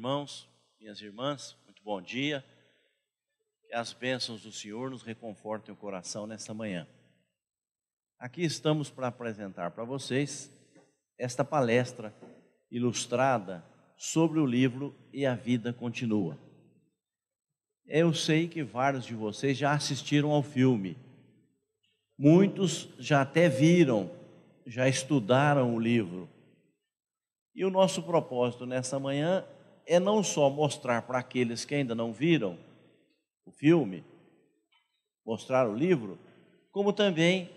irmãos, minhas irmãs, muito bom dia. Que as bênçãos do Senhor nos reconfortem o coração nesta manhã. Aqui estamos para apresentar para vocês esta palestra ilustrada sobre o livro E a Vida Continua. Eu sei que vários de vocês já assistiram ao filme, muitos já até viram, já estudaram o livro. E o nosso propósito nessa manhã é não só mostrar para aqueles que ainda não viram o filme, mostrar o livro, como também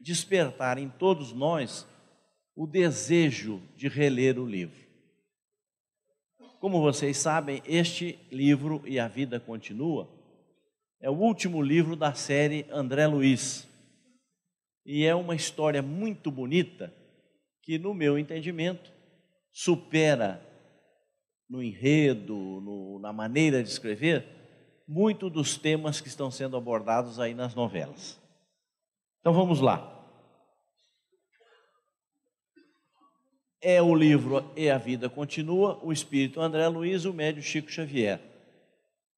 despertar em todos nós o desejo de reler o livro. Como vocês sabem, este livro e a vida continua é o último livro da série André Luiz. E é uma história muito bonita que, no meu entendimento, supera no enredo, no, na maneira de escrever, muito dos temas que estão sendo abordados aí nas novelas. Então vamos lá. É o livro E a Vida Continua, o Espírito André Luiz e o Médio Chico Xavier.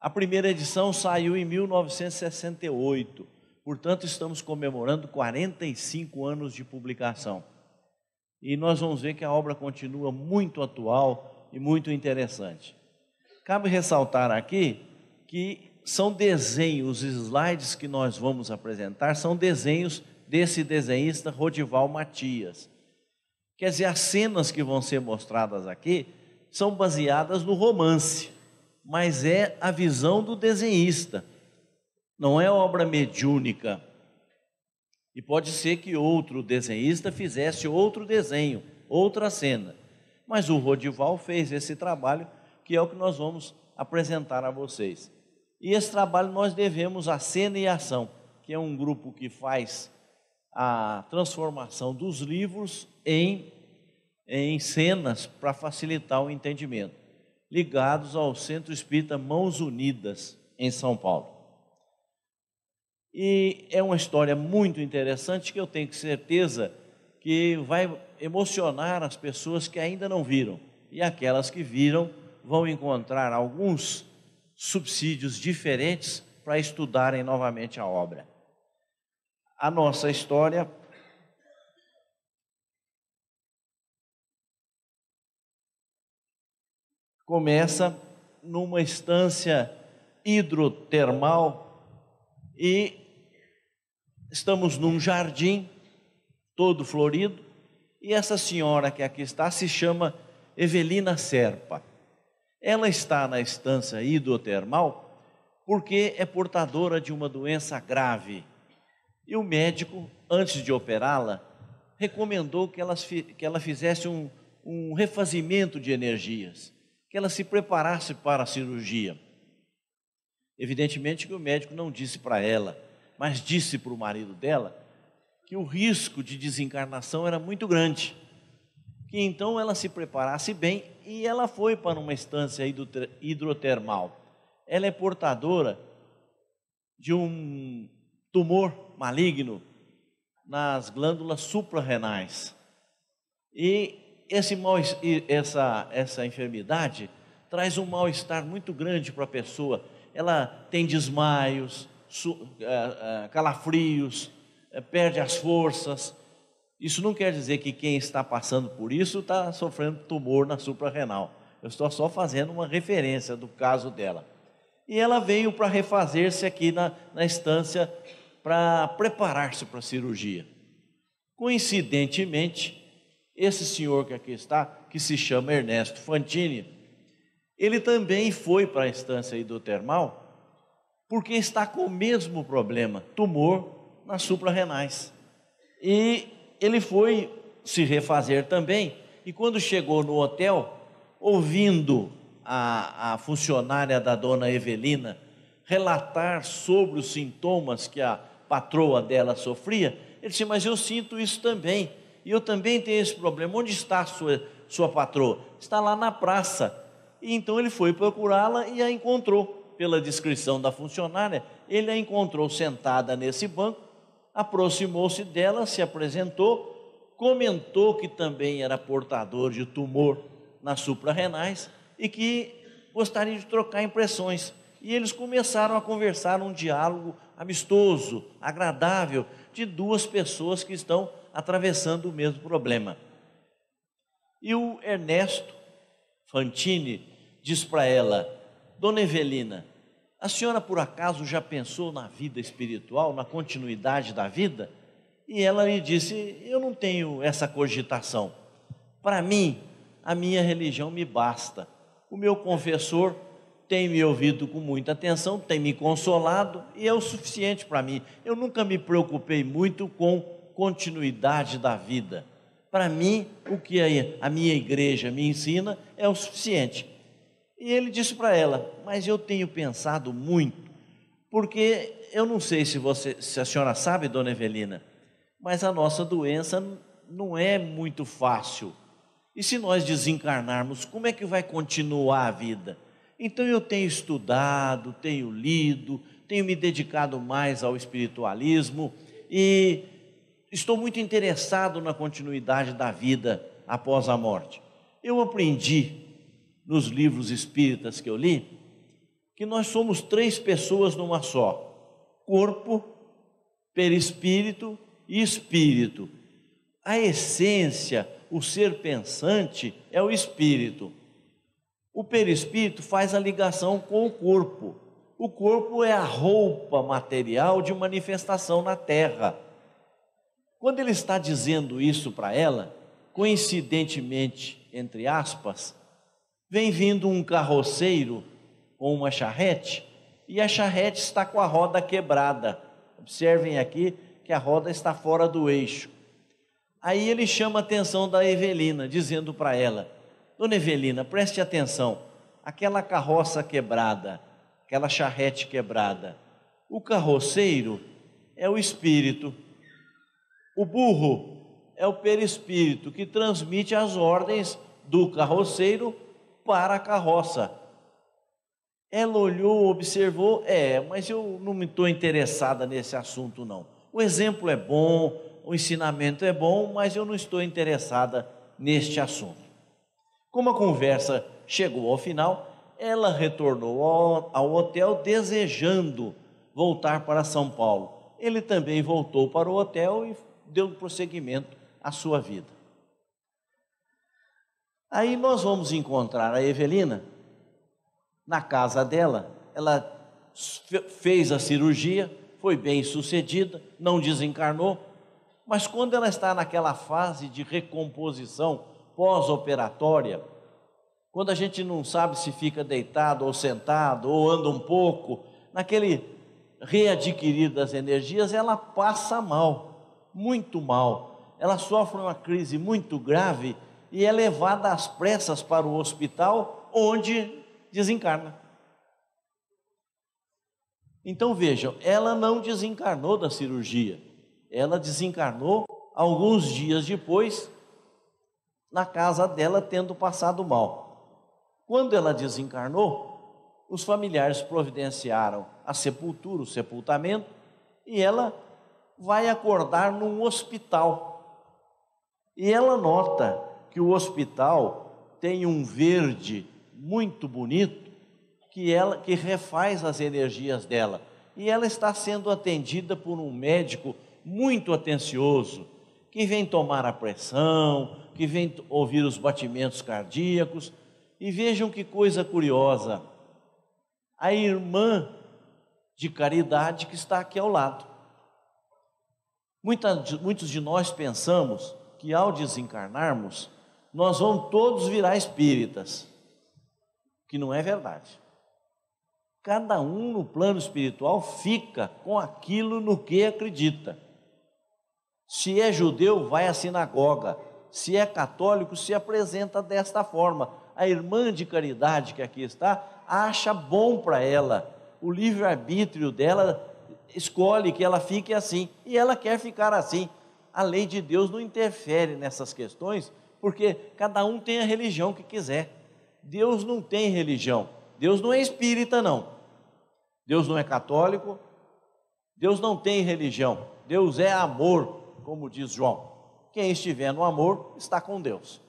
A primeira edição saiu em 1968, portanto, estamos comemorando 45 anos de publicação. E nós vamos ver que a obra continua muito atual, e muito interessante. Cabe ressaltar aqui que são desenhos, os slides que nós vamos apresentar são desenhos desse desenhista Rodival Matias. Quer dizer, as cenas que vão ser mostradas aqui são baseadas no romance, mas é a visão do desenhista, não é obra mediúnica. E pode ser que outro desenhista fizesse outro desenho, outra cena. Mas o Rodival fez esse trabalho, que é o que nós vamos apresentar a vocês. E esse trabalho nós devemos à Cena e Ação, que é um grupo que faz a transformação dos livros em, em cenas para facilitar o entendimento, ligados ao Centro Espírita Mãos Unidas, em São Paulo. E é uma história muito interessante que eu tenho certeza que vai emocionar as pessoas que ainda não viram. E aquelas que viram vão encontrar alguns subsídios diferentes para estudarem novamente a obra. A nossa história começa numa estância hidrotermal e estamos num jardim todo florido e essa senhora que aqui está se chama Evelina Serpa. Ela está na estância hidrotermal porque é portadora de uma doença grave. E o médico, antes de operá-la, recomendou que ela, que ela fizesse um, um refazimento de energias, que ela se preparasse para a cirurgia. Evidentemente que o médico não disse para ela, mas disse para o marido dela que o risco de desencarnação era muito grande. Que então ela se preparasse bem e ela foi para uma estância hidrotermal. Ela é portadora de um tumor maligno nas glândulas suprarrenais. E esse mal, essa, essa enfermidade traz um mal-estar muito grande para a pessoa. Ela tem desmaios, eh, eh, calafrios, é, perde as forças. Isso não quer dizer que quem está passando por isso está sofrendo tumor na suprarrenal. Eu estou só fazendo uma referência do caso dela. E ela veio para refazer-se aqui na, na estância para preparar-se para a cirurgia. Coincidentemente, esse senhor que aqui está, que se chama Ernesto Fantini, ele também foi para a estância hidrotermal porque está com o mesmo problema, tumor nas suprarrenais. E ele foi se refazer também, e quando chegou no hotel, ouvindo a, a funcionária da dona Evelina relatar sobre os sintomas que a patroa dela sofria, ele disse: Mas eu sinto isso também, e eu também tenho esse problema. Onde está a sua, sua patroa? Está lá na praça. E então ele foi procurá-la e a encontrou. Pela descrição da funcionária, ele a encontrou sentada nesse banco aproximou-se dela, se apresentou, comentou que também era portador de tumor nas suprarrenais e que gostaria de trocar impressões. E eles começaram a conversar um diálogo amistoso, agradável, de duas pessoas que estão atravessando o mesmo problema. E o Ernesto Fantini diz para ela: Dona Evelina, a senhora por acaso já pensou na vida espiritual, na continuidade da vida? E ela lhe disse: Eu não tenho essa cogitação. Para mim, a minha religião me basta. O meu confessor tem me ouvido com muita atenção, tem me consolado e é o suficiente para mim. Eu nunca me preocupei muito com continuidade da vida. Para mim, o que a minha igreja me ensina é o suficiente. E ele disse para ela: Mas eu tenho pensado muito, porque eu não sei se, você, se a senhora sabe, dona Evelina, mas a nossa doença não é muito fácil. E se nós desencarnarmos, como é que vai continuar a vida? Então eu tenho estudado, tenho lido, tenho me dedicado mais ao espiritualismo e estou muito interessado na continuidade da vida após a morte. Eu aprendi nos livros espíritas que eu li, que nós somos três pessoas numa só: corpo, perispírito e espírito. A essência, o ser pensante, é o espírito. O perispírito faz a ligação com o corpo. O corpo é a roupa material de manifestação na terra. Quando ele está dizendo isso para ela, coincidentemente, entre aspas, Vem vindo um carroceiro com uma charrete e a charrete está com a roda quebrada. Observem aqui que a roda está fora do eixo. Aí ele chama a atenção da Evelina, dizendo para ela: Dona Evelina, preste atenção, aquela carroça quebrada, aquela charrete quebrada, o carroceiro é o espírito, o burro é o perispírito que transmite as ordens do carroceiro para a carroça. Ela olhou, observou, é, mas eu não estou interessada nesse assunto, não. O exemplo é bom, o ensinamento é bom, mas eu não estou interessada neste assunto. Como a conversa chegou ao final, ela retornou ao, ao hotel desejando voltar para São Paulo. Ele também voltou para o hotel e deu prosseguimento à sua vida. Aí nós vamos encontrar a Evelina na casa dela. Ela fez a cirurgia, foi bem sucedida, não desencarnou, mas quando ela está naquela fase de recomposição pós-operatória, quando a gente não sabe se fica deitado ou sentado ou anda um pouco, naquele readquirir das energias, ela passa mal, muito mal. Ela sofre uma crise muito grave e é levada às pressas para o hospital, onde desencarna. Então vejam, ela não desencarnou da cirurgia, ela desencarnou alguns dias depois na casa dela, tendo passado mal. Quando ela desencarnou, os familiares providenciaram a sepultura, o sepultamento, e ela vai acordar num hospital. E ela nota que o hospital tem um verde muito bonito que ela que refaz as energias dela. E ela está sendo atendida por um médico muito atencioso, que vem tomar a pressão, que vem ouvir os batimentos cardíacos. E vejam que coisa curiosa. A irmã de caridade que está aqui ao lado. Muita, muitos de nós pensamos que ao desencarnarmos, nós vamos todos virar espíritas, que não é verdade. Cada um no plano espiritual fica com aquilo no que acredita. Se é judeu, vai à sinagoga. Se é católico, se apresenta desta forma. A irmã de caridade que aqui está acha bom para ela. O livre-arbítrio dela escolhe que ela fique assim e ela quer ficar assim a lei de Deus não interfere nessas questões, porque cada um tem a religião que quiser. Deus não tem religião. Deus não é espírita, não. Deus não é católico. Deus não tem religião. Deus é amor, como diz João. Quem estiver no amor está com Deus.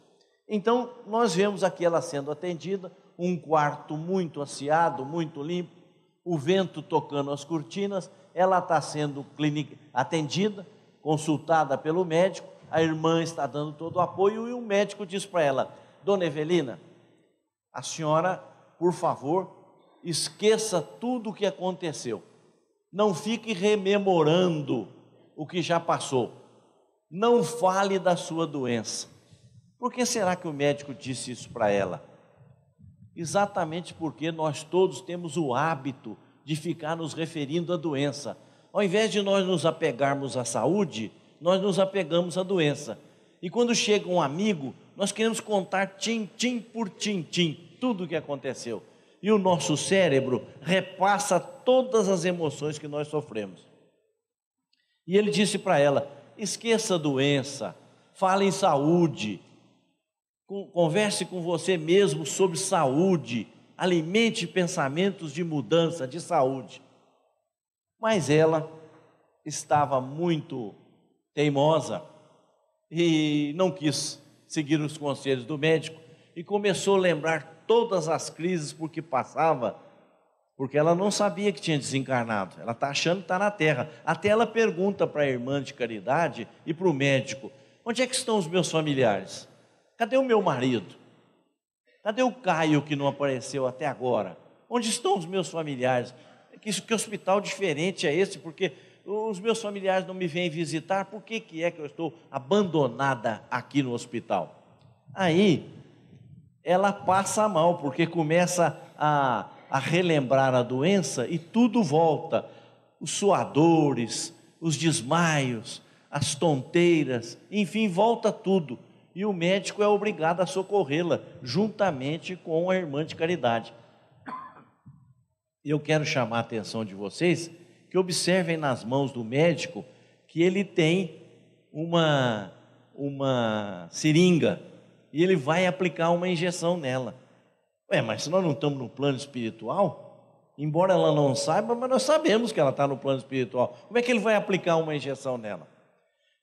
Então, nós vemos aqui ela sendo atendida, um quarto muito aciado, muito limpo, o vento tocando as cortinas, ela está sendo atendida, consultada pelo médico, a irmã está dando todo o apoio e o médico diz para ela: Dona Evelina, a senhora, por favor, esqueça tudo o que aconteceu. Não fique rememorando o que já passou. Não fale da sua doença. Por que será que o médico disse isso para ela? Exatamente porque nós todos temos o hábito de ficar nos referindo à doença ao invés de nós nos apegarmos à saúde, nós nos apegamos à doença. E quando chega um amigo, nós queremos contar tim, tim por tim, tim, tudo o que aconteceu. E o nosso cérebro repassa todas as emoções que nós sofremos. E ele disse para ela: esqueça a doença, fale em saúde, converse com você mesmo sobre saúde, alimente pensamentos de mudança, de saúde. Mas ela estava muito teimosa e não quis seguir os conselhos do médico e começou a lembrar todas as crises por que passava, porque ela não sabia que tinha desencarnado, ela está achando que está na terra. Até ela pergunta para a irmã de caridade e para o médico: onde é que estão os meus familiares? Cadê o meu marido? Cadê o Caio que não apareceu até agora? Onde estão os meus familiares? que, isso que hospital diferente é esse? Porque os meus familiares não me vêm visitar, por que, que é que eu estou abandonada aqui no hospital? Aí ela passa mal, porque começa a, a relembrar a doença e tudo volta. Os suadores, os desmaios, as tonteiras, enfim, volta tudo. E o médico é obrigado a socorrê-la, juntamente com a irmã de caridade eu quero chamar a atenção de vocês que observem nas mãos do médico que ele tem uma, uma seringa e ele vai aplicar uma injeção nela. Ué, mas se nós não estamos no plano espiritual, embora ela não saiba, mas nós sabemos que ela está no plano espiritual. Como é que ele vai aplicar uma injeção nela?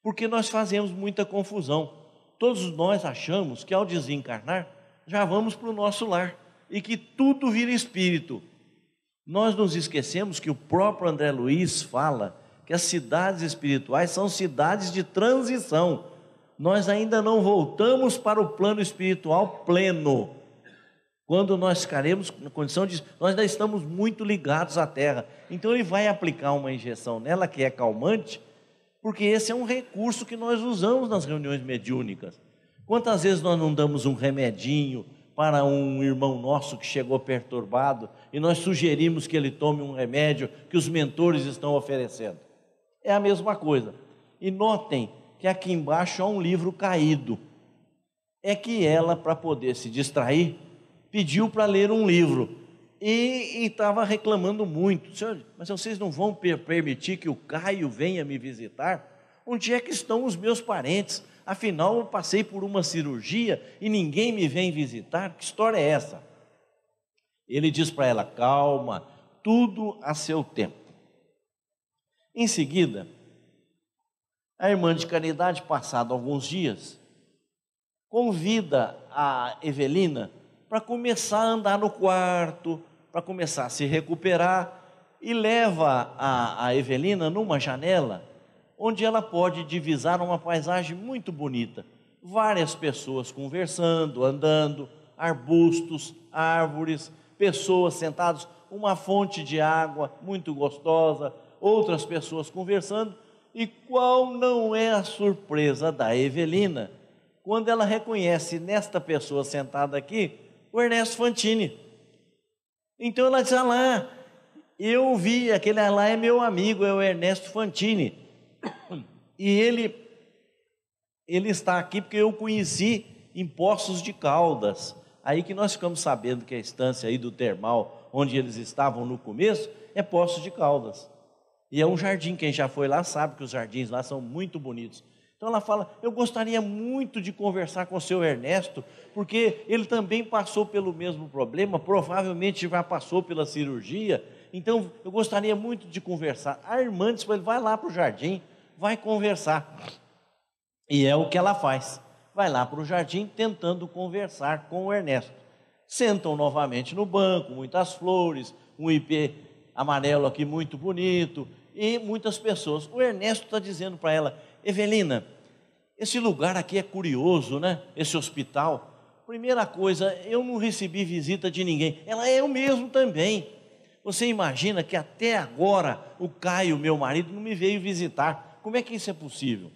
Porque nós fazemos muita confusão. Todos nós achamos que ao desencarnar já vamos para o nosso lar e que tudo vira espírito. Nós nos esquecemos que o próprio André Luiz fala que as cidades espirituais são cidades de transição. Nós ainda não voltamos para o plano espiritual pleno. Quando nós ficaremos na condição de. Nós ainda estamos muito ligados à terra. Então ele vai aplicar uma injeção nela que é calmante, porque esse é um recurso que nós usamos nas reuniões mediúnicas. Quantas vezes nós não damos um remedinho, para um irmão nosso que chegou perturbado e nós sugerimos que ele tome um remédio que os mentores estão oferecendo. É a mesma coisa. E notem que aqui embaixo há um livro caído. É que ela, para poder se distrair, pediu para ler um livro e estava reclamando muito. Senhor, mas vocês não vão permitir que o Caio venha me visitar? Onde é que estão os meus parentes? Afinal, eu passei por uma cirurgia e ninguém me vem visitar. Que história é essa? Ele diz para ela: calma, tudo a seu tempo. Em seguida, a irmã de caridade, passado alguns dias, convida a Evelina para começar a andar no quarto, para começar a se recuperar, e leva a, a Evelina numa janela onde ela pode divisar uma paisagem muito bonita. Várias pessoas conversando, andando, arbustos, árvores, pessoas sentadas, uma fonte de água muito gostosa, outras pessoas conversando. E qual não é a surpresa da Evelina quando ela reconhece nesta pessoa sentada aqui o Ernesto Fantini? Então ela diz: Ah lá, eu vi, aquele lá é meu amigo, é o Ernesto Fantini. E ele, ele está aqui porque eu conheci em Poços de Caldas. Aí que nós ficamos sabendo que a estância aí do termal, onde eles estavam no começo, é Poços de Caldas. E é um jardim, quem já foi lá sabe que os jardins lá são muito bonitos. Então ela fala: Eu gostaria muito de conversar com o seu Ernesto, porque ele também passou pelo mesmo problema, provavelmente já passou pela cirurgia, então, eu gostaria muito de conversar. A irmã disse para ele: vai lá para o jardim, vai conversar. E é o que ela faz. Vai lá para o jardim tentando conversar com o Ernesto. Sentam novamente no banco, muitas flores, um IP amarelo aqui muito bonito e muitas pessoas. O Ernesto está dizendo para ela: Evelina, esse lugar aqui é curioso, né? Esse hospital. Primeira coisa, eu não recebi visita de ninguém. Ela é eu mesmo também. Você imagina que até agora o Caio, meu marido, não me veio visitar. Como é que isso é possível?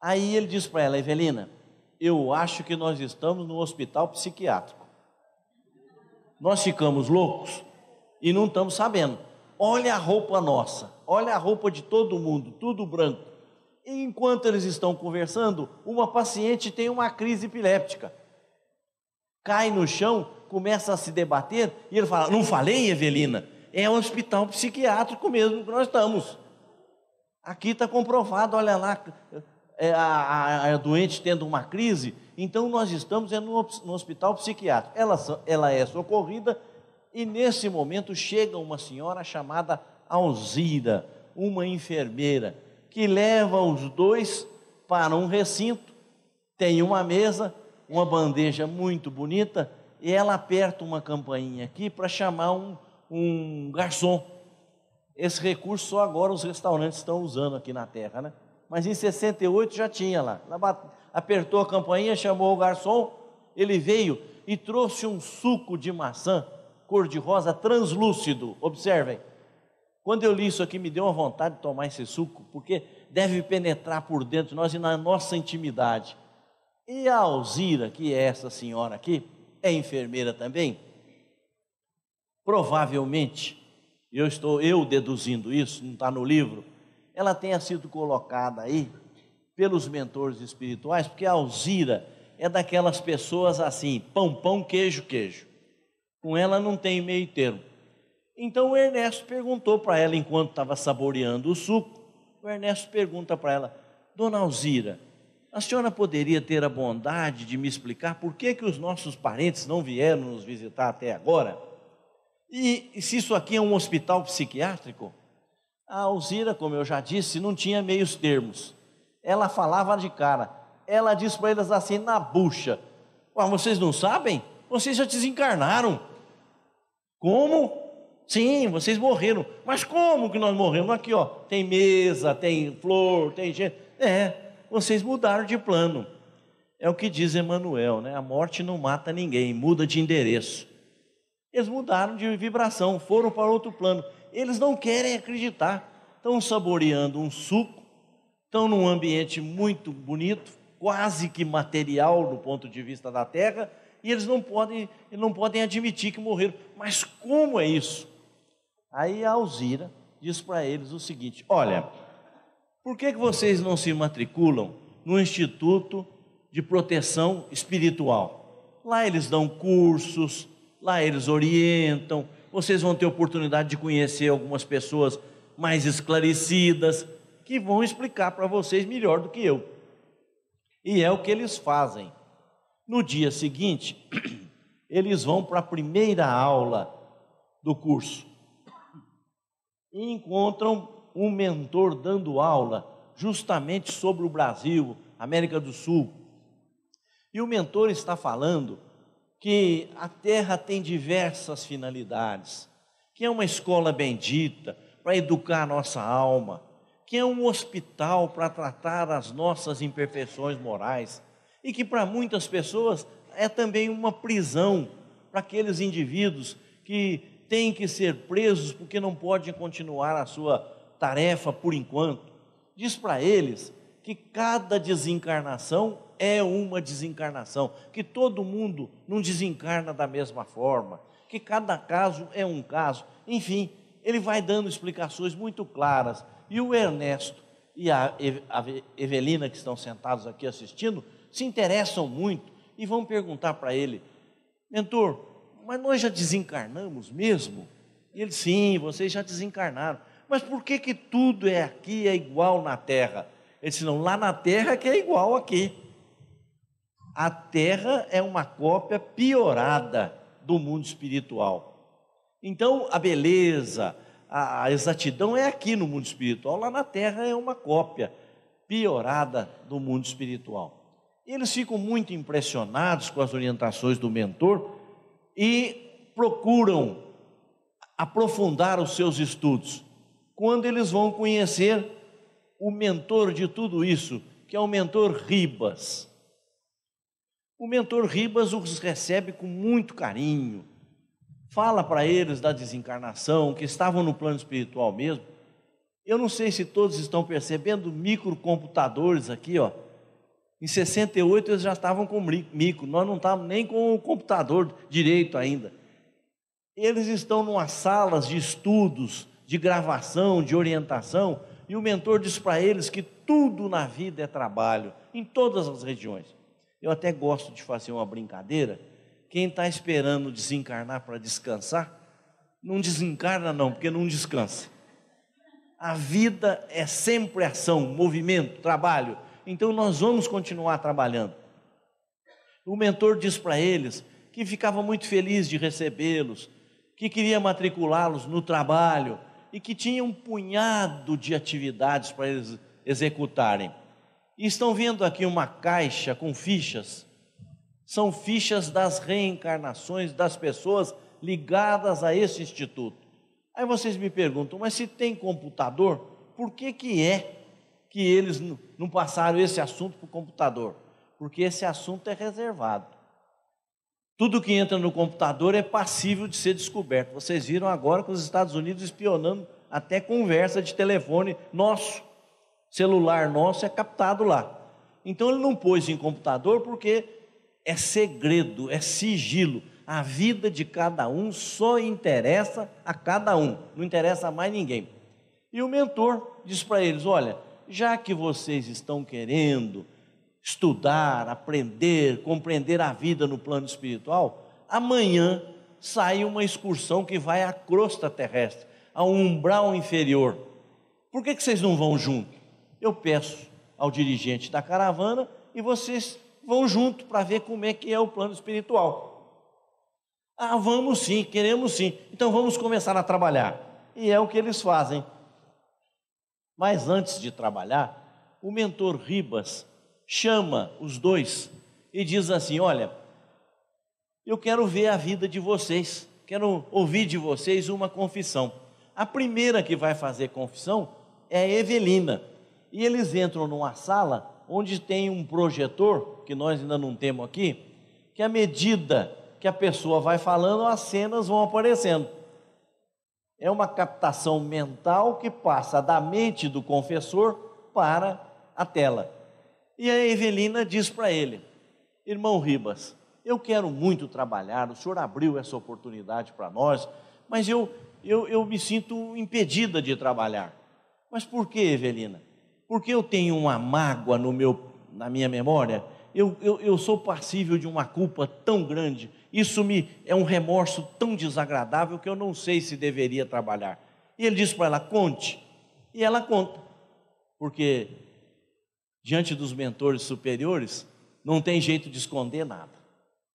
Aí ele diz para ela, Evelina, eu acho que nós estamos no hospital psiquiátrico. Nós ficamos loucos e não estamos sabendo. Olha a roupa nossa, olha a roupa de todo mundo, tudo branco. E enquanto eles estão conversando, uma paciente tem uma crise epiléptica. Cai no chão começa a se debater e ele fala: Não falei, Evelina, é um hospital psiquiátrico mesmo que nós estamos. Aqui está comprovado, olha lá, é, a, a, a, doente tendo uma crise, então nós estamos é, no, no hospital psiquiátrico. Ela, ela é socorrida e nesse momento chega uma senhora chamada Alzira, uma enfermeira, que leva os dois para um recinto, tem uma mesa, uma bandeja muito bonita, e ela aperta uma campainha aqui para chamar um, um garçom. Esse recurso só agora os restaurantes estão usando aqui na terra, né? Mas em 68 já tinha lá. Ela apertou a campainha, chamou o garçom, ele veio e trouxe um suco de maçã cor-de-rosa translúcido. Observem. Quando eu li isso aqui, me deu uma vontade de tomar esse suco, porque deve penetrar por dentro de nós e na nossa intimidade. E a Alzira, que é essa senhora aqui, é enfermeira também? Provavelmente, eu estou eu deduzindo isso, não está no livro, ela tenha sido colocada aí pelos mentores espirituais, porque a Alzira é daquelas pessoas assim, pão, pão, queijo, queijo. Com ela não tem meio termo. Então o Ernesto perguntou para ela, enquanto estava saboreando o suco, o Ernesto pergunta para ela, Dona Alzira, a senhora poderia ter a bondade de me explicar por que, que os nossos parentes não vieram nos visitar até agora? E, e se isso aqui é um hospital psiquiátrico? A Alzira, como eu já disse, não tinha meios termos. Ela falava de cara. Ela disse para eles assim na bucha: ah, vocês não sabem? Vocês já desencarnaram. Como? Sim, vocês morreram. Mas como que nós morremos? Aqui, ó, tem mesa, tem flor, tem gente. É, vocês mudaram de plano. É o que diz Emmanuel, né? A morte não mata ninguém, muda de endereço. Eles mudaram de vibração, foram para outro plano. Eles não querem acreditar. Estão saboreando um suco, estão num ambiente muito bonito, quase que material do ponto de vista da terra, e eles não podem, não podem admitir que morreram. Mas como é isso? Aí a Alzira diz para eles o seguinte: olha, por que, que vocês não se matriculam no Instituto de Proteção Espiritual? Lá eles dão cursos, lá eles orientam, vocês vão ter oportunidade de conhecer algumas pessoas mais esclarecidas que vão explicar para vocês melhor do que eu. E é o que eles fazem. No dia seguinte, eles vão para a primeira aula do curso e encontram um mentor dando aula justamente sobre o Brasil, América do Sul. E o mentor está falando que a terra tem diversas finalidades, que é uma escola bendita para educar a nossa alma, que é um hospital para tratar as nossas imperfeições morais e que para muitas pessoas é também uma prisão para aqueles indivíduos que têm que ser presos porque não podem continuar a sua tarefa por enquanto, diz para eles que cada desencarnação é uma desencarnação, que todo mundo não desencarna da mesma forma, que cada caso é um caso. Enfim, ele vai dando explicações muito claras. E o Ernesto e a Evelina, que estão sentados aqui assistindo, se interessam muito e vão perguntar para ele: Mentor, mas nós já desencarnamos mesmo? E ele: Sim, vocês já desencarnaram mas por que, que tudo é aqui é igual na terra? Ele disse, não, lá na terra é que é igual aqui. A terra é uma cópia piorada do mundo espiritual. Então, a beleza, a exatidão é aqui no mundo espiritual, lá na terra é uma cópia piorada do mundo espiritual. Eles ficam muito impressionados com as orientações do mentor e procuram aprofundar os seus estudos quando eles vão conhecer o mentor de tudo isso, que é o mentor Ribas. O mentor Ribas os recebe com muito carinho, fala para eles da desencarnação, que estavam no plano espiritual mesmo. Eu não sei se todos estão percebendo microcomputadores aqui, ó. Em 68 eles já estavam com micro, nós não estávamos nem com o computador direito ainda. Eles estão numa salas de estudos de gravação, de orientação, e o mentor diz para eles que tudo na vida é trabalho, em todas as regiões. Eu até gosto de fazer uma brincadeira. Quem está esperando desencarnar para descansar, não desencarna não, porque não descansa. A vida é sempre ação, movimento, trabalho. Então nós vamos continuar trabalhando. O mentor diz para eles que ficava muito feliz de recebê-los, que queria matriculá-los no trabalho, e que tinha um punhado de atividades para eles executarem. E estão vendo aqui uma caixa com fichas. São fichas das reencarnações das pessoas ligadas a esse instituto. Aí vocês me perguntam, mas se tem computador, por que, que é que eles não passaram esse assunto para o computador? Porque esse assunto é reservado. Tudo que entra no computador é passível de ser descoberto. Vocês viram agora com os Estados Unidos espionando até conversa de telefone nosso. Celular nosso é captado lá. Então ele não pôs em computador porque é segredo, é sigilo. A vida de cada um só interessa a cada um, não interessa a mais ninguém. E o mentor diz para eles: olha, já que vocês estão querendo estudar, aprender, compreender a vida no plano espiritual, amanhã sai uma excursão que vai à crosta terrestre, ao umbral inferior. Por que, que vocês não vão junto? Eu peço ao dirigente da caravana e vocês vão junto para ver como é que é o plano espiritual. Ah, vamos sim, queremos sim. Então vamos começar a trabalhar. E é o que eles fazem. Mas antes de trabalhar, o mentor Ribas chama os dois e diz assim: Olha, eu quero ver a vida de vocês, quero ouvir de vocês uma confissão. A primeira que vai fazer confissão é Evelina. E eles entram numa sala onde tem um projetor, que nós ainda não temos aqui, que à medida que a pessoa vai falando, as cenas vão aparecendo. É uma captação mental que passa da mente do confessor para a tela. E a Evelina diz para ele: Irmão Ribas, eu quero muito trabalhar, o senhor abriu essa oportunidade para nós, mas eu, eu, eu me sinto impedida de trabalhar. Mas por que, Evelina? Porque eu tenho uma mágoa no meu, na minha memória, eu, eu, eu sou passível de uma culpa tão grande, isso me é um remorso tão desagradável que eu não sei se deveria trabalhar. E ele diz para ela: conte. E ela conta, porque diante dos mentores superiores, não tem jeito de esconder nada.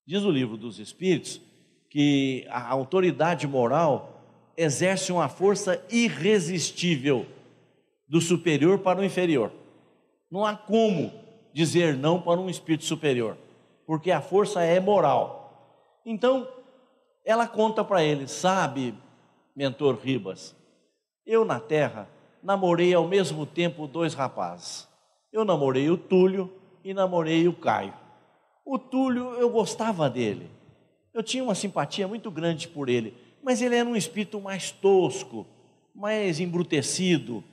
Diz o livro dos Espíritos que a autoridade moral exerce uma força irresistível do superior para o inferior. Não há como dizer não para um espírito superior, porque a força é moral. Então, ela conta para ele, sabe, mentor Ribas, eu na terra namorei ao mesmo tempo dois rapazes. Eu namorei o Túlio e namorei o Caio. O Túlio, eu gostava dele. Eu tinha uma simpatia muito grande por ele, mas ele era um espírito mais tosco, mais embrutecido.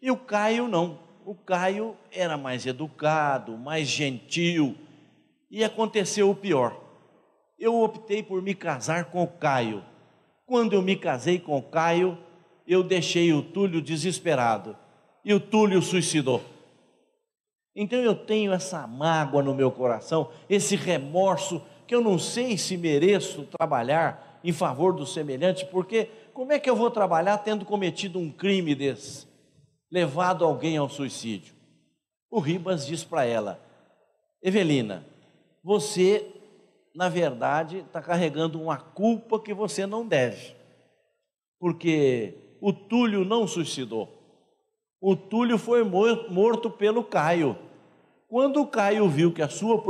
E o Caio não. O Caio era mais educado, mais gentil. E aconteceu o pior. Eu optei por me casar com o Caio. Quando eu me casei com o Caio, eu deixei o Túlio desesperado. E o Túlio suicidou. Então eu tenho essa mágoa no meu coração, esse remorso, que eu não sei se mereço trabalhar em favor dos semelhantes, porque como é que eu vou trabalhar tendo cometido um crime desse, levado alguém ao suicídio? O Ribas diz para ela: Evelina, você, na verdade, está carregando uma culpa que você não deve, porque o Túlio não suicidou. O Túlio foi morto pelo Caio. Quando o Caio viu que a sua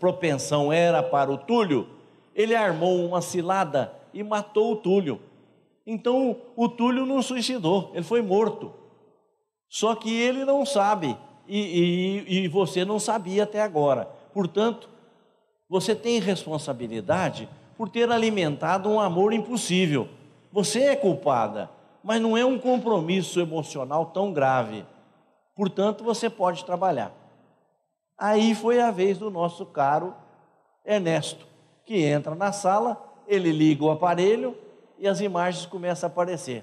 propensão era para o Túlio, ele armou uma cilada e matou o Túlio. Então o Túlio não suicidou, ele foi morto. Só que ele não sabe e, e, e você não sabia até agora. Portanto, você tem responsabilidade por ter alimentado um amor impossível. Você é culpada mas não é um compromisso emocional tão grave. Portanto, você pode trabalhar. Aí foi a vez do nosso caro Ernesto, que entra na sala, ele liga o aparelho e as imagens começam a aparecer.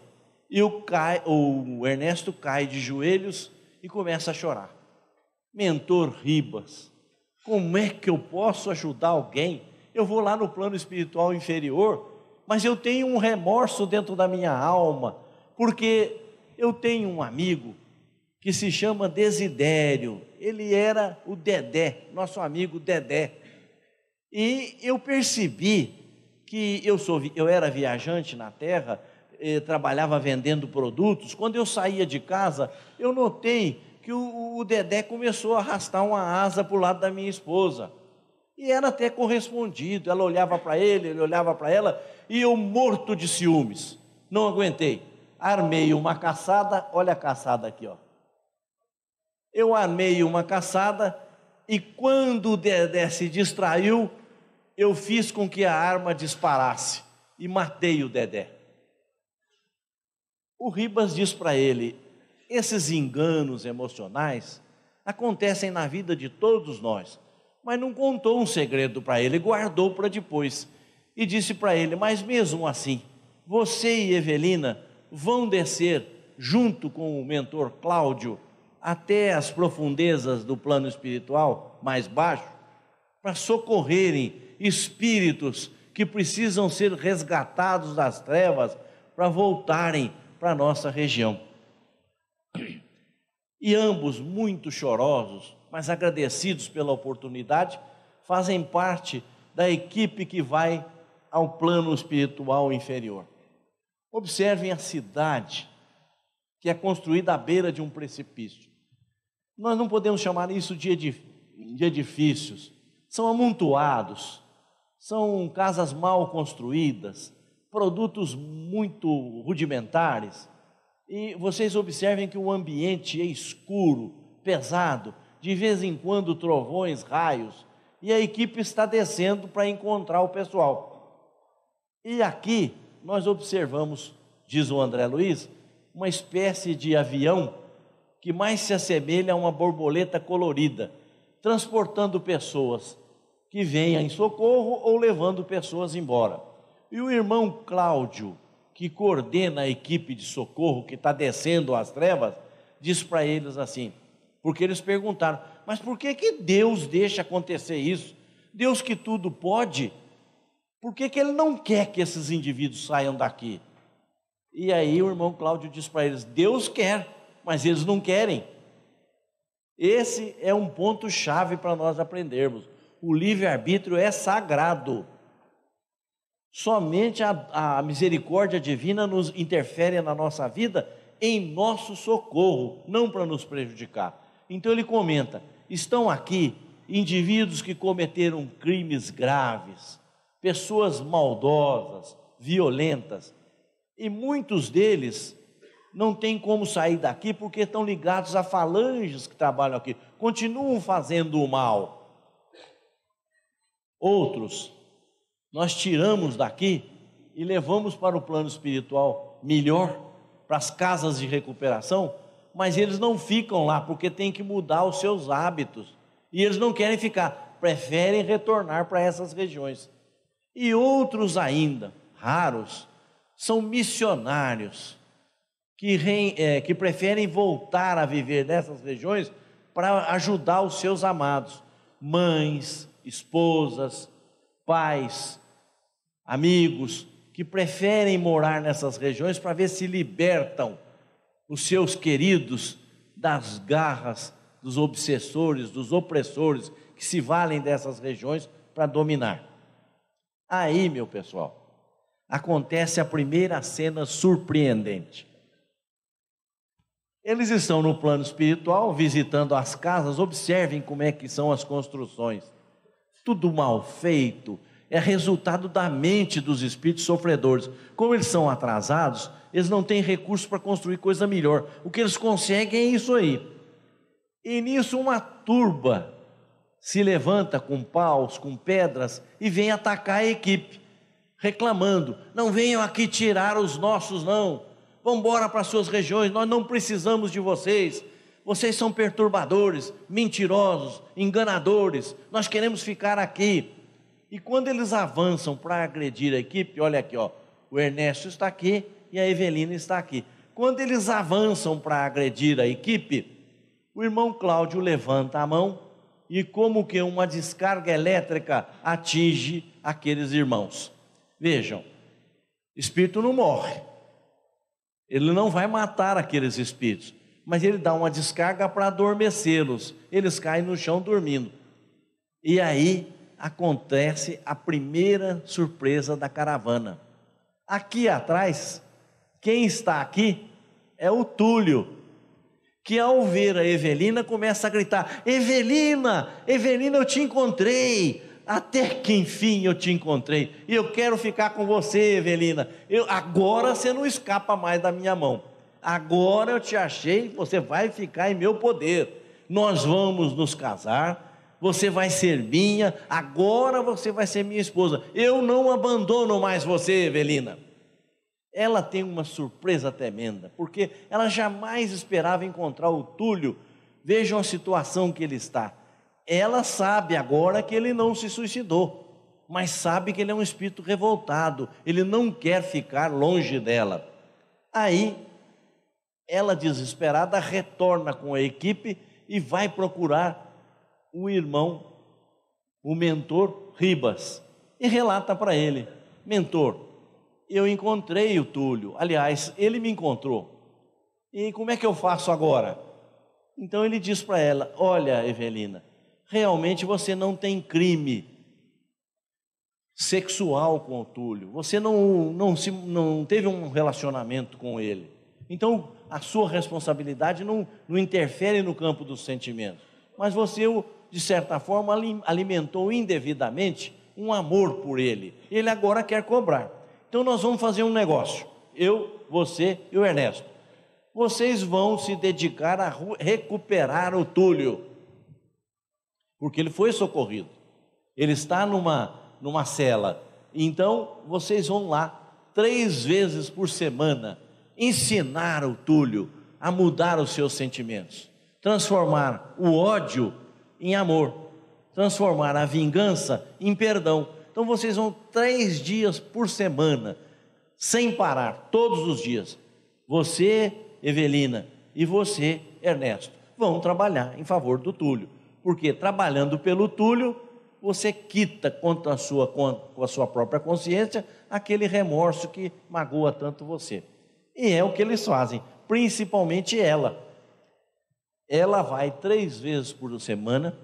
E o, cai, o Ernesto cai de joelhos e começa a chorar. Mentor Ribas, como é que eu posso ajudar alguém? Eu vou lá no plano espiritual inferior, mas eu tenho um remorso dentro da minha alma, porque eu tenho um amigo que se chama Desidério. Ele era o Dedé, nosso amigo Dedé. E eu percebi que eu, sou, eu era viajante na terra, eh, trabalhava vendendo produtos. Quando eu saía de casa, eu notei que o, o Dedé começou a arrastar uma asa para o lado da minha esposa. E era até correspondido. Ela olhava para ele, ele olhava para ela, e eu morto de ciúmes. Não aguentei armei uma caçada, olha a caçada aqui, ó. Eu armei uma caçada e quando o Dedé se distraiu, eu fiz com que a arma disparasse e matei o Dedé. O Ribas diz para ele: esses enganos emocionais acontecem na vida de todos nós, mas não contou um segredo para ele, guardou para depois e disse para ele: Mas mesmo assim, você e Evelina vão descer junto com o mentor Cláudio até as profundezas do plano espiritual mais baixo para socorrerem espíritos que precisam ser resgatados das trevas para voltarem para a nossa região. E ambos, muito chorosos, mas agradecidos pela oportunidade, fazem parte da equipe que vai ao plano espiritual inferior. Observem a cidade que é construída à beira de um precipício. Nós não podemos chamar isso de, edif de edifícios. São amontoados, são casas mal construídas, produtos muito rudimentares. E vocês observem que o ambiente é escuro, pesado, de vez em quando trovões, raios, e a equipe está descendo para encontrar o pessoal. E aqui nós observamos, diz o André Luiz, uma espécie de avião que mais se assemelha a uma borboleta colorida, transportando pessoas que venham em socorro ou levando pessoas embora. E o irmão Cláudio, que coordena a equipe de socorro que está descendo as trevas, diz para eles assim, porque eles perguntaram: mas por que, que Deus deixa acontecer isso? Deus que tudo pode, por que, que ele não quer que esses indivíduos saiam daqui? E aí o irmão Cláudio diz para eles: Deus quer, mas eles não querem. Esse é um ponto chave para nós aprendermos. O livre-arbítrio é sagrado. Somente a, a, misericórdia divina nos interfere na nossa vida em nosso socorro, não para nos prejudicar. Então ele comenta: estão aqui indivíduos que cometeram crimes graves, pessoas maldosas, violentas, e muitos deles não têm como sair daqui porque estão ligados a falanges que trabalham aqui, continuam fazendo o mal. Outros, nós tiramos daqui e levamos para o plano espiritual melhor, para as casas de recuperação, mas eles não ficam lá porque tem que mudar os seus hábitos. E eles não querem ficar, preferem retornar para essas regiões. E outros ainda, raros, são missionários que, é, que preferem voltar a viver nessas regiões para ajudar os seus amados, mães, esposas, pais, amigos, que preferem morar nessas regiões para ver se libertam os seus queridos das garras dos obsessores, dos opressores que se valem dessas regiões para dominar. Aí, meu pessoal, acontece a primeira cena surpreendente. Eles estão no plano espiritual, visitando as casas, observem como é que são as construções. Tudo mal feito, é resultado da mente dos espíritos sofredores. Como eles são atrasados, eles não têm recurso para construir coisa melhor. O que eles conseguem é isso aí. E nisso uma turba se levanta com paus, com pedras e vem atacar a equipe, reclamando: não venham aqui tirar os nossos, não. Vão embora para suas regiões, nós não precisamos de vocês. Vocês são perturbadores, mentirosos, enganadores. Nós queremos ficar aqui. E quando eles avançam para agredir a equipe, olha aqui, ó, o Ernesto está aqui e a Evelina está aqui. Quando eles avançam para agredir a equipe, o irmão Cláudio levanta a mão e como que uma descarga elétrica atinge aqueles irmãos. Vejam, espírito não morre. Ele não vai matar aqueles espíritos, mas ele dá uma descarga para adormecê-los. Eles caem no chão dormindo. E aí acontece a primeira surpresa da caravana. Aqui atrás, quem está aqui é o Túlio, que ao ver a Evelina começa a gritar: Evelina, Evelina, eu te encontrei. Até que enfim eu te encontrei. E eu quero ficar com você, Evelina. Eu, agora você não escapa mais da minha mão. Agora eu te achei, você vai ficar em meu poder. Nós vamos nos casar. Você vai ser minha. Agora você vai ser minha esposa. Eu não abandono mais você, Evelina ela tem uma surpresa tremenda, porque ela jamais esperava encontrar o Túlio. Vejam a situação que ele está. Ela sabe agora que ele não se suicidou, mas sabe que ele é um espírito revoltado, ele não quer ficar longe dela. Aí, ela desesperada retorna com a equipe e vai procurar o irmão, o mentor Ribas, e relata para ele: Mentor, eu encontrei o Túlio. Aliás, ele me encontrou. E como é que eu faço agora? Então ele diz para ela: Olha, Evelina, realmente você não tem crime sexual com o Túlio. Você não, não, se, não teve um relacionamento com ele. Então a sua responsabilidade não, não interfere no campo dos sentimentos. Mas você, de certa forma, alimentou indevidamente um amor por ele. Ele agora quer cobrar. Então nós vamos fazer um negócio. Eu, você e o Ernesto. Vocês vão se dedicar a recuperar o Túlio. Porque ele foi socorrido. Ele está numa, numa cela. Então vocês vão lá três vezes por semana ensinar o Túlio a mudar os seus sentimentos, transformar o ódio em amor, transformar a vingança em perdão. Então vocês vão três dias por semana, sem parar, todos os dias. Você, Evelina, e você, Ernesto, vão trabalhar em favor do Túlio. Porque trabalhando pelo Túlio, você quita contra a sua, com a sua própria consciência aquele remorso que magoa tanto você. E é o que eles fazem, principalmente ela. Ela vai três vezes por semana,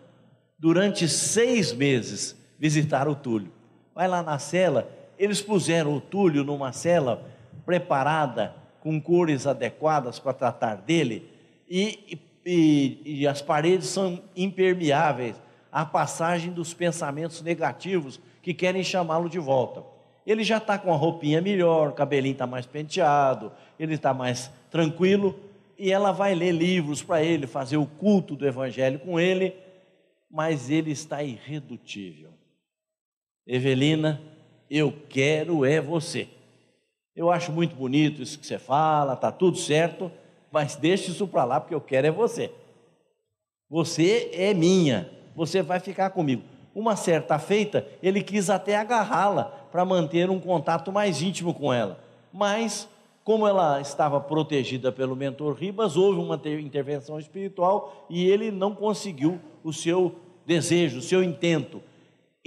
durante seis meses, visitar o Túlio vai lá na cela. Eles puseram o Túlio numa cela preparada, com cores adequadas para tratar dele, e, e, e as paredes são impermeáveis à passagem dos pensamentos negativos que querem chamá-lo de volta. Ele já está com a roupinha melhor, o cabelinho está mais penteado, ele está mais tranquilo, e ela vai ler livros para ele, fazer o culto do evangelho com ele, mas ele está irredutível. Evelina, eu quero é você. Eu acho muito bonito isso que você fala, tá tudo certo, mas deixe isso para lá porque eu quero é você. Você é minha, você vai ficar comigo. Uma certa feita, ele quis até agarrá-la para manter um contato mais íntimo com ela. Mas, como ela estava protegida pelo mentor Ribas, houve uma intervenção espiritual e ele não conseguiu o seu desejo, o seu intento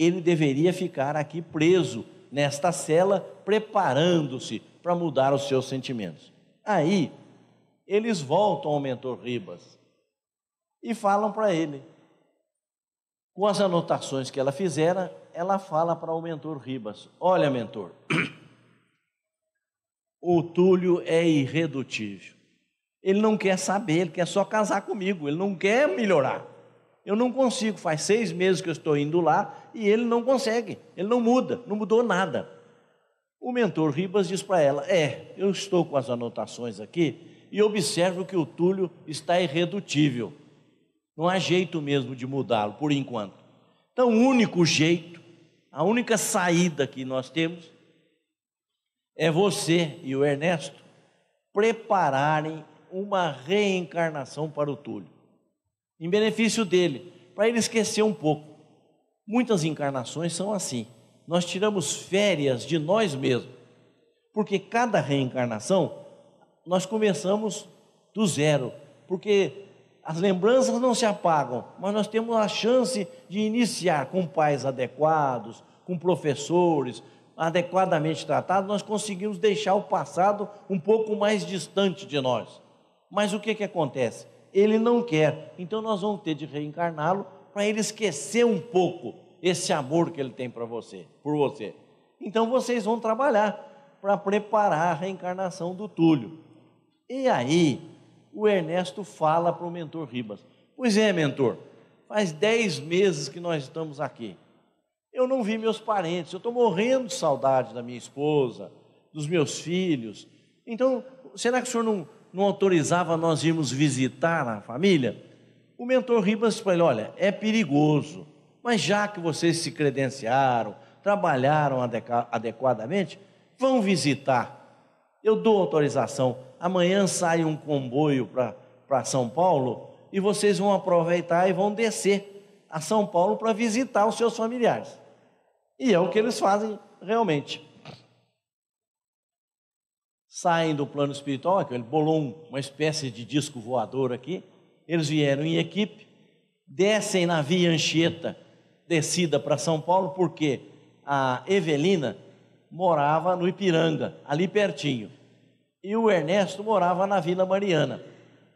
ele deveria ficar aqui preso nesta cela, preparando-se para mudar os seus sentimentos. Aí, eles voltam ao mentor Ribas e falam para ele. Com as anotações que ela fizera, ela fala para o mentor Ribas: Olha, mentor, o Túlio é irredutível. Ele não quer saber, ele quer só casar comigo, ele não quer melhorar. Eu não consigo. Faz seis meses que eu estou indo lá e ele não consegue. Ele não muda, não mudou nada. O mentor Ribas diz para ela: É, eu estou com as anotações aqui e observo que o Túlio está irredutível. Não há jeito mesmo de mudá-lo por enquanto. Então, o único jeito, a única saída que nós temos é você e o Ernesto prepararem uma reencarnação para o Túlio em benefício dele, para ele esquecer um pouco. Muitas encarnações são assim. Nós tiramos férias de nós mesmos, porque cada reencarnação nós começamos do zero, porque as lembranças não se apagam, mas nós temos a chance de iniciar com pais adequados, com professores adequadamente tratados, nós conseguimos deixar o passado um pouco mais distante de nós. Mas o que, que acontece? ele não quer. Então nós vamos ter de reencarná-lo para ele esquecer um pouco esse amor que ele tem para você, por você. Então vocês vão trabalhar para preparar a reencarnação do Túlio. E aí, o Ernesto fala para o mentor Ribas: Pois é, mentor, faz dez meses que nós estamos aqui. Eu não vi meus parentes, eu estou morrendo de saudade da minha esposa, dos meus filhos. Então, será que o senhor não, não autorizava nós irmos visitar a família, o mentor Ribas falou: olha, é perigoso, mas já que vocês se credenciaram, trabalharam adequadamente, vão visitar. Eu dou autorização. Amanhã sai um comboio para São Paulo e vocês vão aproveitar e vão descer a São Paulo para visitar os seus familiares. E é o que eles fazem realmente saem do plano espiritual, ele bolou uma espécie de disco voador aqui, eles vieram em equipe, descem na via Anchieta, descida para São Paulo, porque a Evelina morava no Ipiranga, ali pertinho, e o Ernesto morava na Vila Mariana.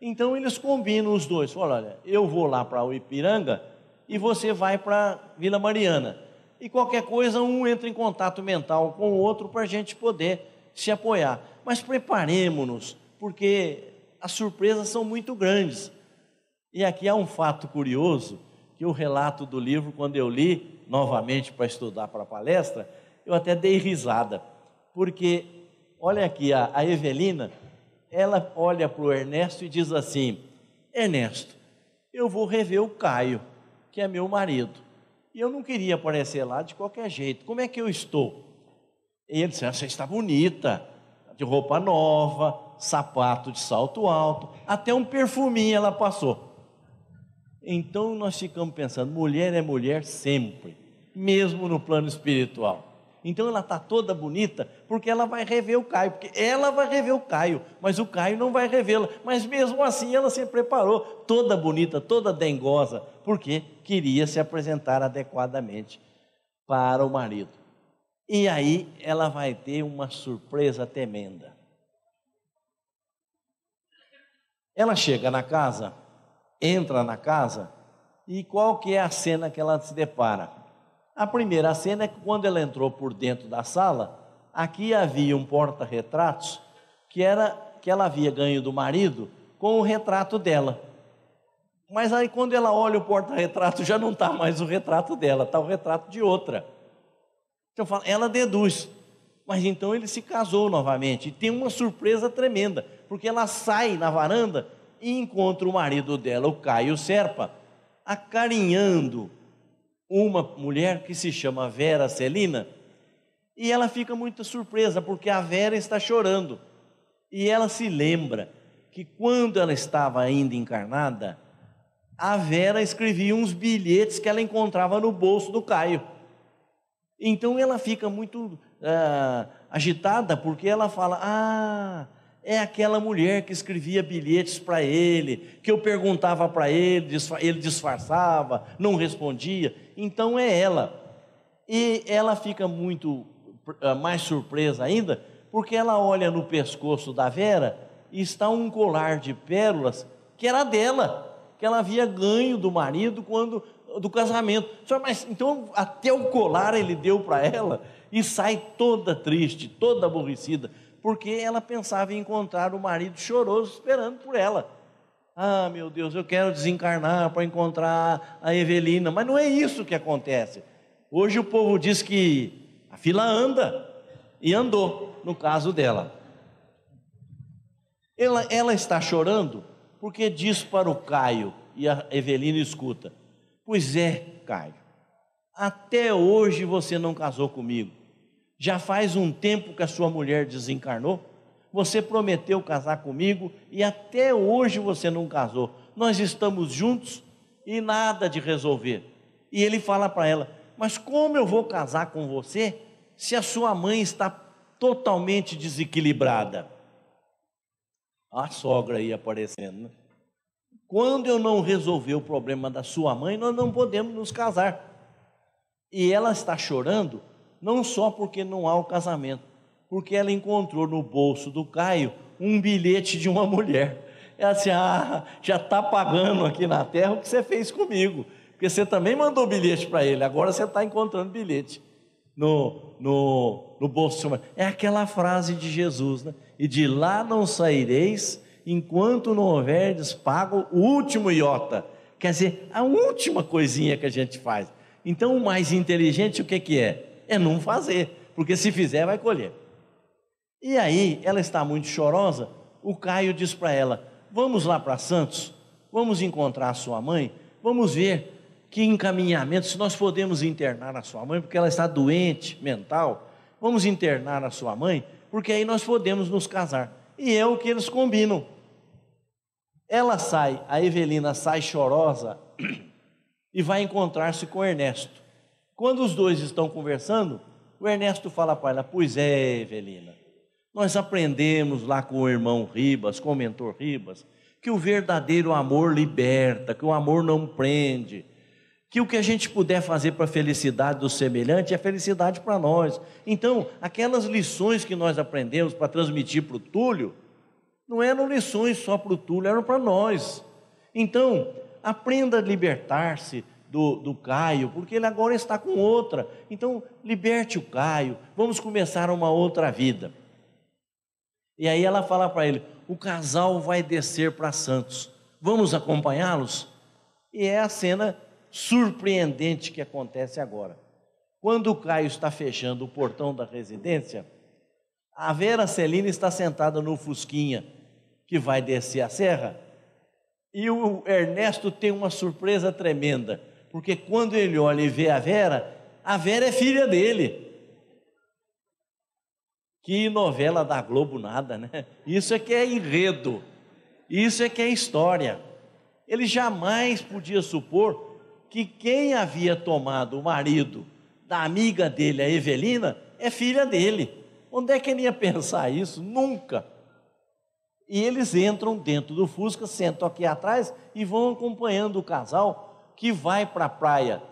Então eles combinam os dois, falam, olha, eu vou lá para o Ipiranga e você vai para Vila Mariana. E qualquer coisa, um entra em contato mental com o outro para a gente poder se apoiar mas preparemos-nos, porque as surpresas são muito grandes. E aqui há um fato curioso, que o relato do livro, quando eu li novamente para estudar para a palestra, eu até dei risada, porque olha aqui, a, a Evelina, ela olha para o Ernesto e diz assim: Ernesto, eu vou rever o Caio, que é meu marido, e eu não queria aparecer lá de qualquer jeito, como é que eu estou? E ele disse: ah, Você está bonita, de roupa nova, sapato de salto alto, até um perfuminho ela passou. Então nós ficamos pensando: mulher é mulher sempre, mesmo no plano espiritual. Então ela está toda bonita porque ela vai rever o Caio, porque ela vai rever o Caio, mas o Caio não vai revê-la. Mas mesmo assim ela se preparou, toda bonita, toda dengosa, porque queria se apresentar adequadamente para o marido. E aí ela vai ter uma surpresa tremenda. Ela chega na casa, entra na casa, e qual que é a cena que ela se depara? A primeira cena é que quando ela entrou por dentro da sala, aqui havia um porta-retratos que era que ela havia ganho do marido com o retrato dela. Mas aí quando ela olha o porta-retrato já não está mais o retrato dela, está o retrato de outra. Então fala, ela deduz. Mas então ele se casou novamente. E tem uma surpresa tremenda, porque ela sai na varanda e encontra o marido dela, o Caio Serpa, acarinhando uma mulher que se chama Vera Celina. E ela fica muito surpresa, porque a Vera está chorando. E ela se lembra que quando ela estava ainda encarnada, a Vera escrevia uns bilhetes que ela encontrava no bolso do Caio. Então ela fica muito ah, agitada porque ela fala: Ah, é aquela mulher que escrevia bilhetes para ele, que eu perguntava para ele, ele disfarçava, não respondia. Então é ela. E ela fica muito ah, mais surpresa ainda, porque ela olha no pescoço da Vera e está um colar de pérolas que era dela, que ela havia ganho do marido quando do casamento. Mas então até o colar ele deu para ela e sai toda triste, toda aborrecida, porque ela pensava em encontrar o marido choroso esperando por ela. Ah, meu Deus, eu quero desencarnar para encontrar a Evelina, mas não é isso que acontece. Hoje o povo diz que a fila anda e andou no caso dela. Ela, ela está chorando porque diz para o Caio e a Evelina escuta: Pois é, Caio, até hoje você não casou comigo. Já faz um tempo que a sua mulher desencarnou. Você prometeu casar comigo e até hoje você não casou. Nós estamos juntos e nada de resolver. E ele fala para ela: Mas como eu vou casar com você se a sua mãe está totalmente desequilibrada? A sogra aí aparecendo, né? Quando eu não resolver o problema da sua mãe, nós não podemos nos casar. E ela está chorando não só porque não há o casamento, porque ela encontrou no bolso do Caio um bilhete de uma mulher. Ela é assim, ah, já está pagando aqui na terra o que você fez comigo, porque você também mandou bilhete para ele, agora você está encontrando bilhete no, no, no bolso. É aquela frase de Jesus, né? E de lá não saireis enquanto não houverdes pago o último iota, quer dizer, a última coisinha que a gente faz. Então, o mais inteligente, o que, que é? É não fazer, porque se fizer, vai colher. E aí, ela está muito chorosa, o Caio diz para ela: Vamos lá para Santos, vamos encontrar a sua mãe, vamos ver que encaminhamento, se nós podemos internar a sua mãe, porque ela está doente mental, vamos internar a sua mãe, porque aí nós podemos nos casar. E é o que eles combinam. Ela sai, a Evelina sai chorosa e vai encontrar-se com Ernesto. Quando os dois estão conversando, o Ernesto fala para ela: Pois é, Evelina, nós aprendemos lá com o irmão Ribas, com o mentor Ribas, que o verdadeiro amor liberta, que o amor não prende, que o que a gente puder fazer para a felicidade do semelhante é felicidade para nós. Então, aquelas lições que nós aprendemos para transmitir para o Túlio não eram lições só para o Túlio, eram para nós. Então, aprenda a libertar-se do, do Caio, porque ele agora está com outra. Então, liberte o Caio, vamos começar uma outra vida. E aí ela fala para ele: o casal vai descer para Santos, vamos acompanhá-los? E é a cena surpreendente que acontece agora. Quando o Caio está fechando o portão da residência, a Vera Celina está sentada no Fusquinha, que vai descer a serra. E o Ernesto tem uma surpresa tremenda, porque quando ele olha e vê a Vera, a Vera é filha dele. Que novela da Globo nada, né? Isso é que é enredo, isso é que é história. Ele jamais podia supor que quem havia tomado o marido da amiga dele, a Evelina, é filha dele. Onde é que ele ia pensar isso? Nunca. E eles entram dentro do Fusca, sentam aqui atrás e vão acompanhando o casal que vai para a praia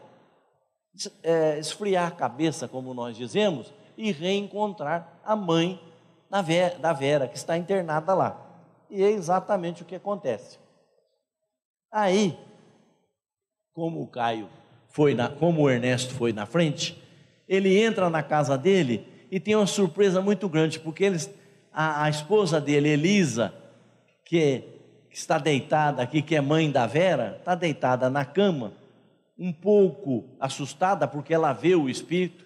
é, esfriar a cabeça, como nós dizemos, e reencontrar a mãe da Vera, da Vera, que está internada lá. E é exatamente o que acontece. Aí, como o Caio foi na, como o Ernesto foi na frente, ele entra na casa dele e tem uma surpresa muito grande, porque eles a, a esposa dele, Elisa, que, que está deitada aqui, que é mãe da Vera, está deitada na cama, um pouco assustada porque ela vê o espírito,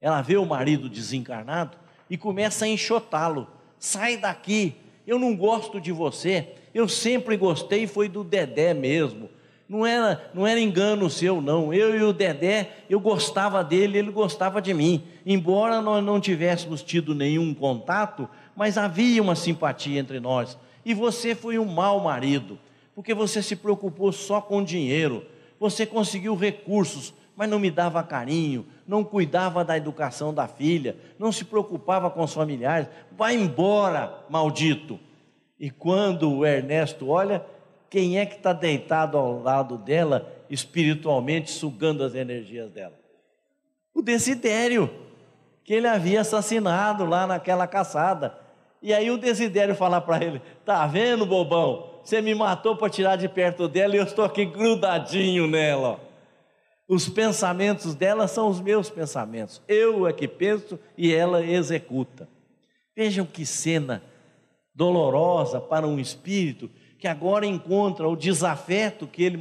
ela vê o marido desencarnado e começa a enxotá-lo. Sai daqui, eu não gosto de você. Eu sempre gostei foi do Dedé mesmo. Não era, não era engano seu, não. Eu e o Dedé, eu gostava dele, ele gostava de mim. Embora nós não tivéssemos tido nenhum contato, mas havia uma simpatia entre nós. E você foi um mau marido, porque você se preocupou só com dinheiro, você conseguiu recursos, mas não me dava carinho, não cuidava da educação da filha, não se preocupava com os familiares. Vai embora, maldito! E quando o Ernesto olha, quem é que está deitado ao lado dela, espiritualmente sugando as energias dela? O Desidério, que ele havia assassinado lá naquela caçada. E aí o Desidério falar para ele: Tá vendo, bobão? Você me matou para tirar de perto dela e eu estou aqui grudadinho nela. Os pensamentos dela são os meus pensamentos. Eu é que penso e ela executa. Vejam que cena dolorosa para um espírito que agora encontra o desafeto que ele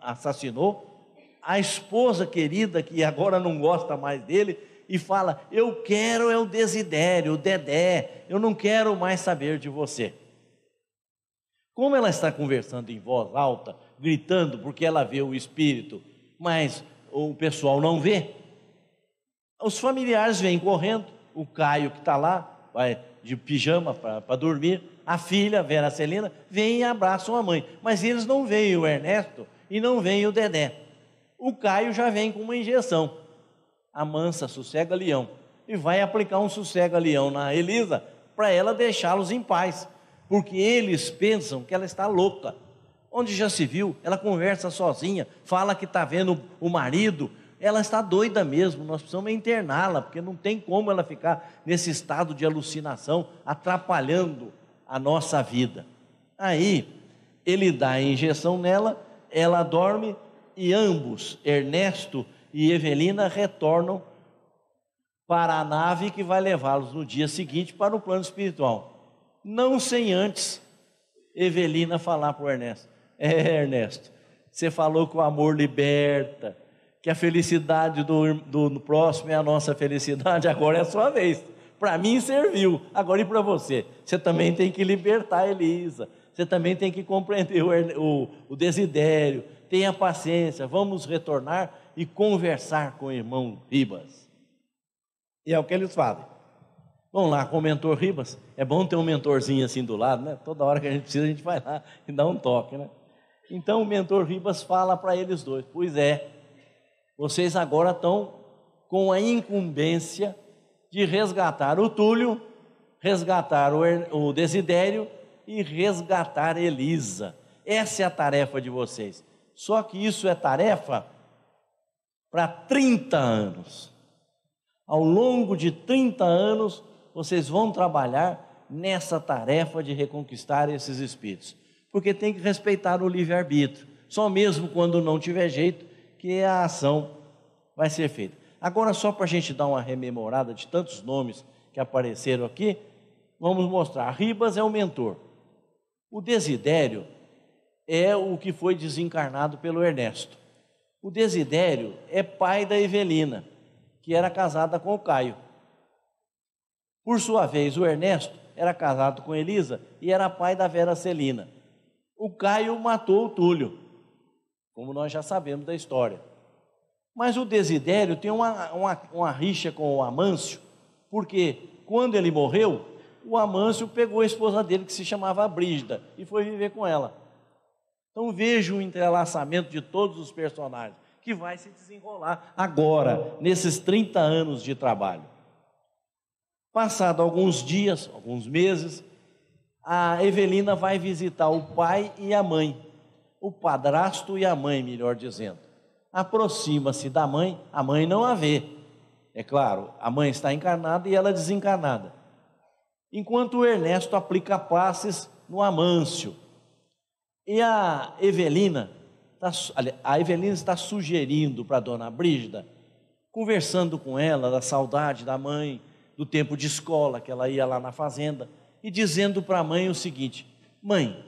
assassinou, a esposa querida que agora não gosta mais dele e fala: Eu quero é o desidério, o dedé, eu não quero mais saber de você. Como ela está conversando em voz alta, gritando porque ela vê o espírito, mas o pessoal não vê, os familiares vêm correndo, o Caio que está lá, vai de pijama para dormir, a filha, Vera Celina, vem e abraçam a mãe. Mas eles não veem o Ernesto e não veem o Dedé. O Caio já vem com uma injeção amansa, sossega leão. E vai aplicar um sossega leão na Elisa para ela deixá-los em paz, porque eles pensam que ela está louca. Onde já se viu, ela conversa sozinha, fala que está vendo o marido, ela está doida mesmo, nós precisamos interná-la, porque não tem como ela ficar nesse estado de alucinação, atrapalhando a nossa vida. Aí, ele dá a injeção nela, ela dorme e ambos, Ernesto e Evelina retornam para a nave que vai levá-los no dia seguinte para o plano espiritual. Não sem antes Evelina falar para o Ernesto: É, Ernesto, você falou que o amor liberta, que a felicidade do, do, do próximo é a nossa felicidade, agora é a sua vez. Para mim serviu, agora e para você? Você também tem que libertar a Elisa, você também tem que compreender o, o, o desidério, tenha paciência, vamos retornar e conversar com o irmão Ribas. E é o que eles fazem. Vão lá com o mentor Ribas. É bom ter um mentorzinho assim do lado, né? Toda hora que a gente precisa, a gente vai lá e dá um toque, né? Então o mentor Ribas fala para eles dois: Pois é, vocês agora estão com a incumbência de resgatar o Túlio, resgatar o Desidério e resgatar Elisa. Essa é a tarefa de vocês. Só que isso é tarefa para 30 anos. Ao longo de 30 anos, vocês vão trabalhar nessa tarefa de reconquistar esses espíritos, porque tem que respeitar o livre-arbítrio, só mesmo quando não tiver jeito que a ação vai ser feita. Agora, só para a gente dar uma rememorada de tantos nomes que apareceram aqui, vamos mostrar. Ribas é o mentor. O Desidério é o que foi desencarnado pelo Ernesto. O Desidério é pai da Evelina, que era casada com o Caio. Por sua vez, o Ernesto era casado com Elisa e era pai da Vera Celina. O Caio matou o Túlio, como nós já sabemos da história. Mas o Desidério tem uma, uma, uma rixa com o Amâncio, porque quando ele morreu, o Amâncio pegou a esposa dele, que se chamava Brígida, e foi viver com ela. Então veja o entrelaçamento de todos os personagens que vai se desenrolar agora, nesses 30 anos de trabalho. Passado alguns dias, alguns meses, a Evelina vai visitar o pai e a mãe, o padrasto e a mãe, melhor dizendo. Aproxima-se da mãe, a mãe não a vê. É claro, a mãe está encarnada e ela é desencarnada. Enquanto Ernesto aplica passes no Amâncio e a Evelina, tá, a Evelina está sugerindo para a dona Brígida, conversando com ela da saudade da mãe, do tempo de escola que ela ia lá na fazenda, e dizendo para a mãe o seguinte: Mãe,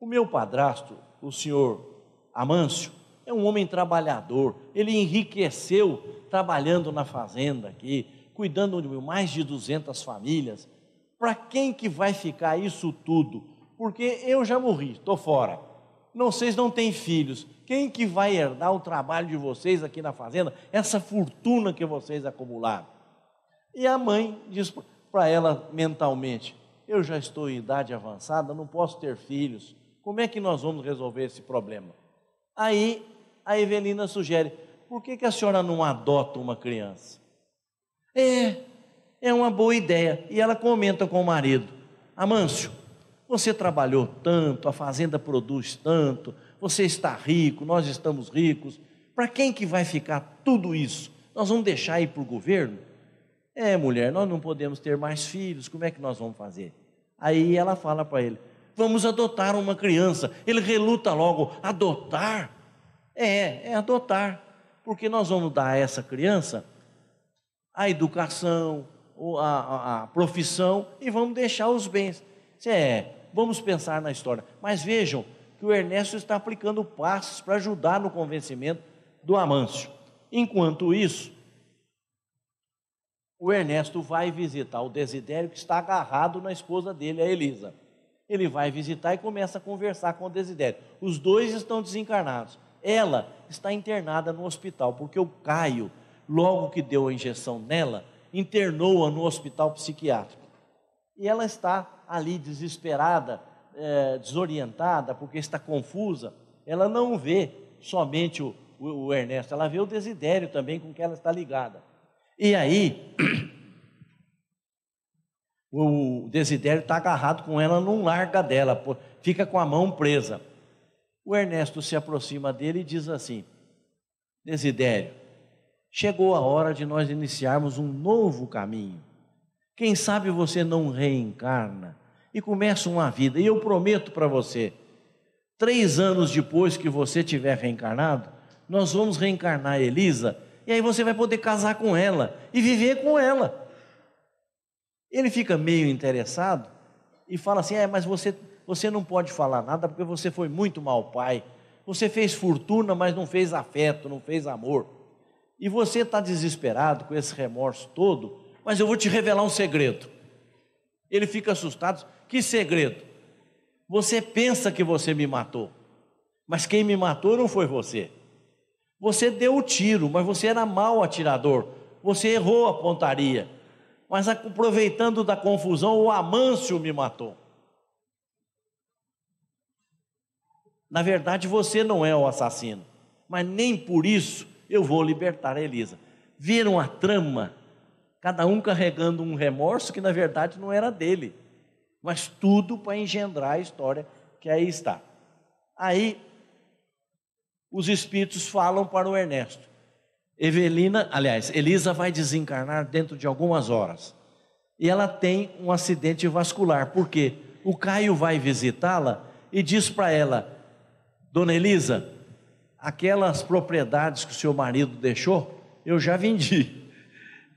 o meu padrasto, o senhor Amâncio, é um homem trabalhador, ele enriqueceu trabalhando na fazenda aqui, cuidando de mais de 200 famílias. Para quem que vai ficar isso tudo? porque eu já morri, estou fora. Não, vocês não têm filhos. Quem que vai herdar o trabalho de vocês aqui na fazenda, essa fortuna que vocês acumularam? E a mãe diz para ela mentalmente: Eu já estou em idade avançada, não posso ter filhos. Como é que nós vamos resolver esse problema? Aí a Evelina sugere: Por que, que a senhora não adota uma criança? É, é uma boa ideia. E ela comenta com o marido: Amâncio, você trabalhou tanto, a fazenda produz tanto, você está rico, nós estamos ricos. Para quem que vai ficar tudo isso? Nós vamos deixar aí para o governo? É, mulher, nós não podemos ter mais filhos, como é que nós vamos fazer? Aí ela fala para ele: vamos adotar uma criança. Ele reluta logo: adotar? É, é adotar. Porque nós vamos dar a essa criança a educação, a, a, a profissão e vamos deixar os bens. Isso é Vamos pensar na história. Mas vejam que o Ernesto está aplicando passos para ajudar no convencimento do Amâncio. Enquanto isso, o Ernesto vai visitar o Desidério, que está agarrado na esposa dele, a Elisa. Ele vai visitar e começa a conversar com o Desidério. Os dois estão desencarnados. Ela está internada no hospital, porque o Caio, logo que deu a injeção nela, internou-a no hospital psiquiátrico. E ela está ali desesperada, é, desorientada, porque está confusa, ela não vê somente o, o, o Ernesto, ela vê o desidério também com que ela está ligada. E aí, o desidério está agarrado com ela, não larga dela, fica com a mão presa. O Ernesto se aproxima dele e diz assim: Desidério, chegou a hora de nós iniciarmos um novo caminho. Quem sabe você não reencarna e começa uma vida. E eu prometo para você, três anos depois que você tiver reencarnado, nós vamos reencarnar Elisa e aí você vai poder casar com ela e viver com ela. Ele fica meio interessado e fala assim: é, mas você, você não pode falar nada porque você foi muito mau pai. Você fez fortuna, mas não fez afeto, não fez amor. E você está desesperado com esse remorso todo, mas eu vou te revelar um segredo. Ele fica assustado. Que segredo? Você pensa que você me matou, mas quem me matou não foi você. Você deu o tiro, mas você era mau atirador. Você errou a pontaria. Mas aproveitando da confusão, o Amâncio me matou. Na verdade, você não é o assassino, mas nem por isso eu vou libertar a Elisa. Viram a trama cada um carregando um remorso que na verdade não era dele, mas tudo para engendrar a história que aí está. Aí os espíritos falam para o Ernesto. Evelina, aliás, Elisa vai desencarnar dentro de algumas horas. E ela tem um acidente vascular, Por quê? o Caio vai visitá-la e diz para ela: Dona Elisa, aquelas propriedades que o seu marido deixou, eu já vendi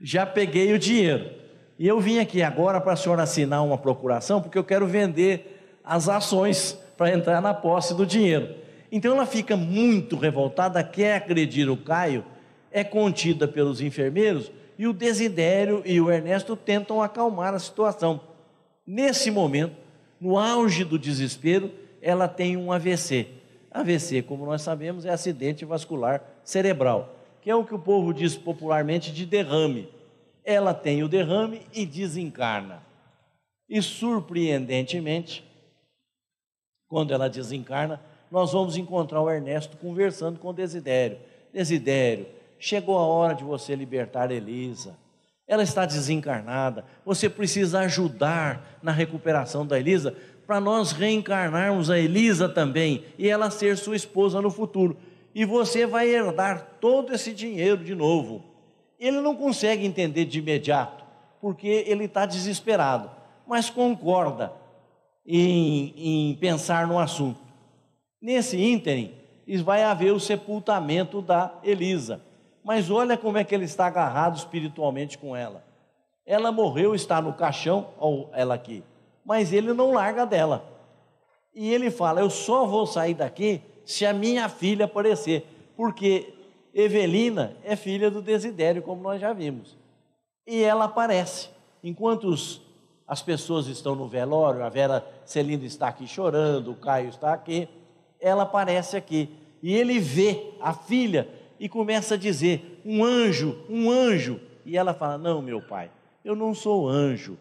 já peguei o dinheiro. E eu vim aqui agora para a senhora assinar uma procuração, porque eu quero vender as ações para entrar na posse do dinheiro. Então ela fica muito revoltada, quer agredir o Caio, é contida pelos enfermeiros e o Desidério e o Ernesto tentam acalmar a situação. Nesse momento, no auge do desespero, ela tem um AVC. AVC, como nós sabemos, é acidente vascular cerebral que é o que o povo diz popularmente de derrame. Ela tem o derrame e desencarna. E surpreendentemente, quando ela desencarna, nós vamos encontrar o Ernesto conversando com Desidério. Desidério, chegou a hora de você libertar Elisa. Ela está desencarnada. Você precisa ajudar na recuperação da Elisa para nós reencarnarmos a Elisa também e ela ser sua esposa no futuro e você vai herdar todo esse dinheiro de novo. Ele não consegue entender de imediato, porque ele está desesperado, mas concorda em, em, pensar no assunto. Nesse ínterim, vai haver o sepultamento da Elisa. Mas olha como é que ele está agarrado espiritualmente com ela. Ela morreu, está no caixão, ou ela aqui, mas ele não larga dela. E ele fala: Eu só vou sair daqui se a minha filha aparecer, porque Evelina é filha do Desidério, como nós já vimos. E ela aparece. Enquanto os, as pessoas estão no velório, a Vera Celina está aqui chorando, o Caio está aqui, ela aparece aqui. E ele vê a filha e começa a dizer: Um anjo, um anjo. E ela fala: Não, meu pai, eu não sou anjo.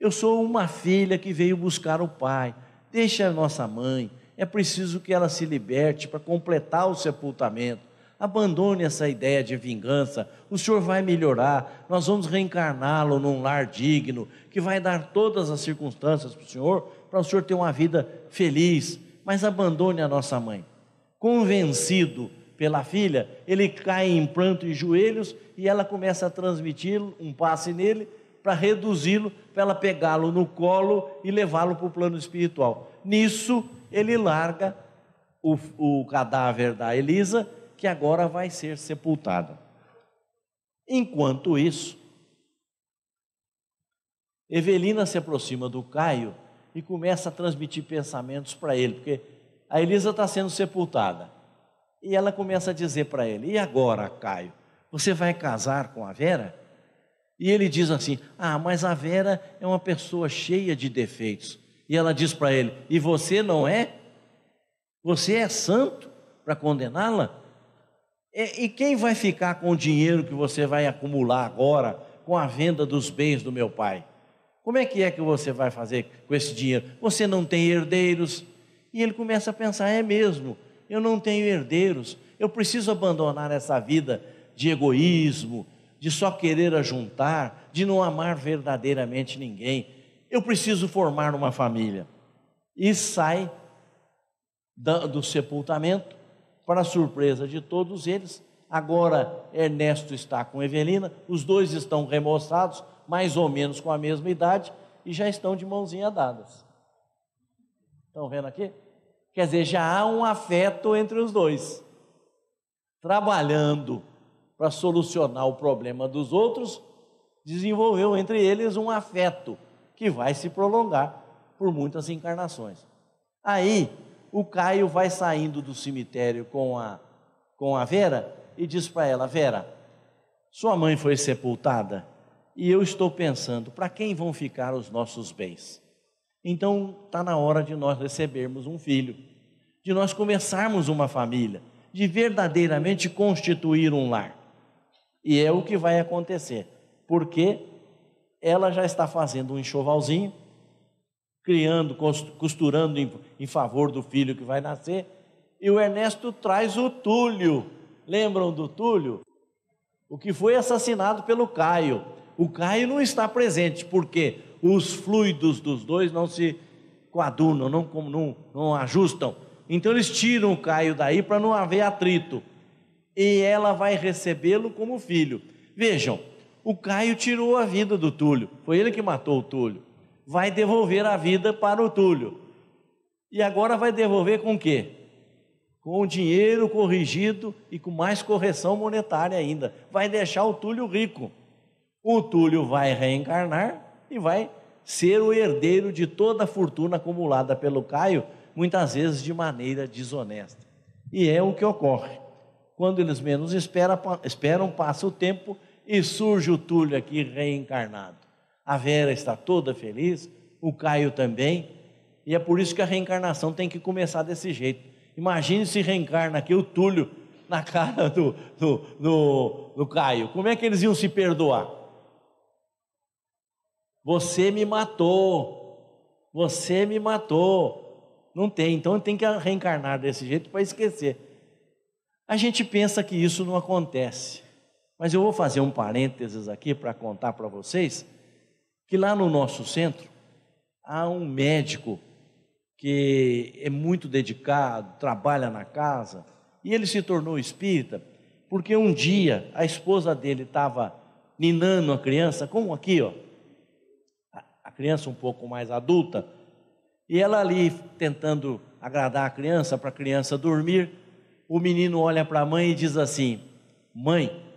Eu sou uma filha que veio buscar o pai. Deixa a nossa mãe, é preciso que ela se liberte para completar o sepultamento. Abandone essa ideia de vingança. O Senhor vai melhorar. Nós vamos reencarná-lo num lar digno, que vai dar todas as circunstâncias para o Senhor, para o Senhor ter uma vida feliz. Mas abandone a nossa mãe. Convencido pela filha, ele cai em pranto e joelhos e ela começa a transmitir um passe nele para reduzi-lo, para ela pegá-lo no colo e levá-lo para o plano espiritual. Nisso, ele larga o, o cadáver da Elisa, que agora vai ser sepultada. Enquanto isso, Evelina se aproxima do Caio e começa a transmitir pensamentos para ele, porque a Elisa está sendo sepultada. E ela começa a dizer para ele: E agora, Caio, você vai casar com a Vera? E ele diz assim: Ah, mas a Vera é uma pessoa cheia de defeitos. E ela diz para ele: E você não é? Você é santo para condená-la? E, e, quem vai ficar com o dinheiro que você vai acumular agora com a venda dos bens do meu pai? Como é que é que você vai fazer com esse dinheiro? Você não tem herdeiros? E ele começa a pensar: é mesmo, eu não tenho herdeiros, eu preciso abandonar essa vida de egoísmo, de só querer ajuntar, de não amar verdadeiramente ninguém eu preciso formar uma família. E sai do sepultamento, para surpresa de todos eles. Agora Ernesto está com Evelina, os dois estão remoçados, mais ou menos com a mesma idade, e já estão de mãozinha dadas. Estão vendo aqui? Quer dizer, já há um afeto entre os dois, trabalhando para solucionar o problema dos outros, desenvolveu entre eles um afeto que vai se prolongar por muitas encarnações. Aí o Caio vai saindo do cemitério com a, com a Vera e diz para ela: Vera, sua mãe foi sepultada e eu estou pensando para quem vão ficar os nossos bens. Então está na hora de nós recebermos um filho, de nós começarmos uma família, de verdadeiramente constituir um lar. E é o que vai acontecer, porque ela já está fazendo um enxovalzinho, criando, costurando em, favor do filho que vai nascer. E o Ernesto traz o Túlio. Lembram do Túlio? O que foi assassinado pelo Caio. O Caio não está presente, porque os fluidos dos dois não se coadunam, não, não, não ajustam. Então eles tiram o Caio daí para não haver atrito. E ela vai recebê-lo como filho. Vejam, o Caio tirou a vida do Túlio, foi ele que matou o Túlio. Vai devolver a vida para o Túlio. E agora vai devolver com o quê? Com o dinheiro corrigido e com mais correção monetária ainda. Vai deixar o Túlio rico. O Túlio vai reencarnar e vai ser o herdeiro de toda a fortuna acumulada pelo Caio, muitas vezes de maneira desonesta. E é o que ocorre. Quando eles menos esperam, esperam passa o tempo e surge o Túlio aqui reencarnado. A Vera está toda feliz, o Caio também, e é por isso que a reencarnação tem que começar desse jeito. Imagine se reencarna aqui o Túlio na cara do, do, do, do Caio. Como é que eles iam se perdoar? Você me matou, você me matou. Não tem, então tem que reencarnar desse jeito para esquecer. A gente pensa que isso não acontece. Mas eu vou fazer um parênteses aqui para contar para vocês que lá no nosso centro há um médico que é muito dedicado, trabalha na casa, e ele se tornou espírita porque um dia a esposa dele estava ninando a criança, como aqui, ó, a criança um pouco mais adulta, e ela ali tentando agradar a criança para a criança dormir, o menino olha para a mãe e diz assim: Mãe,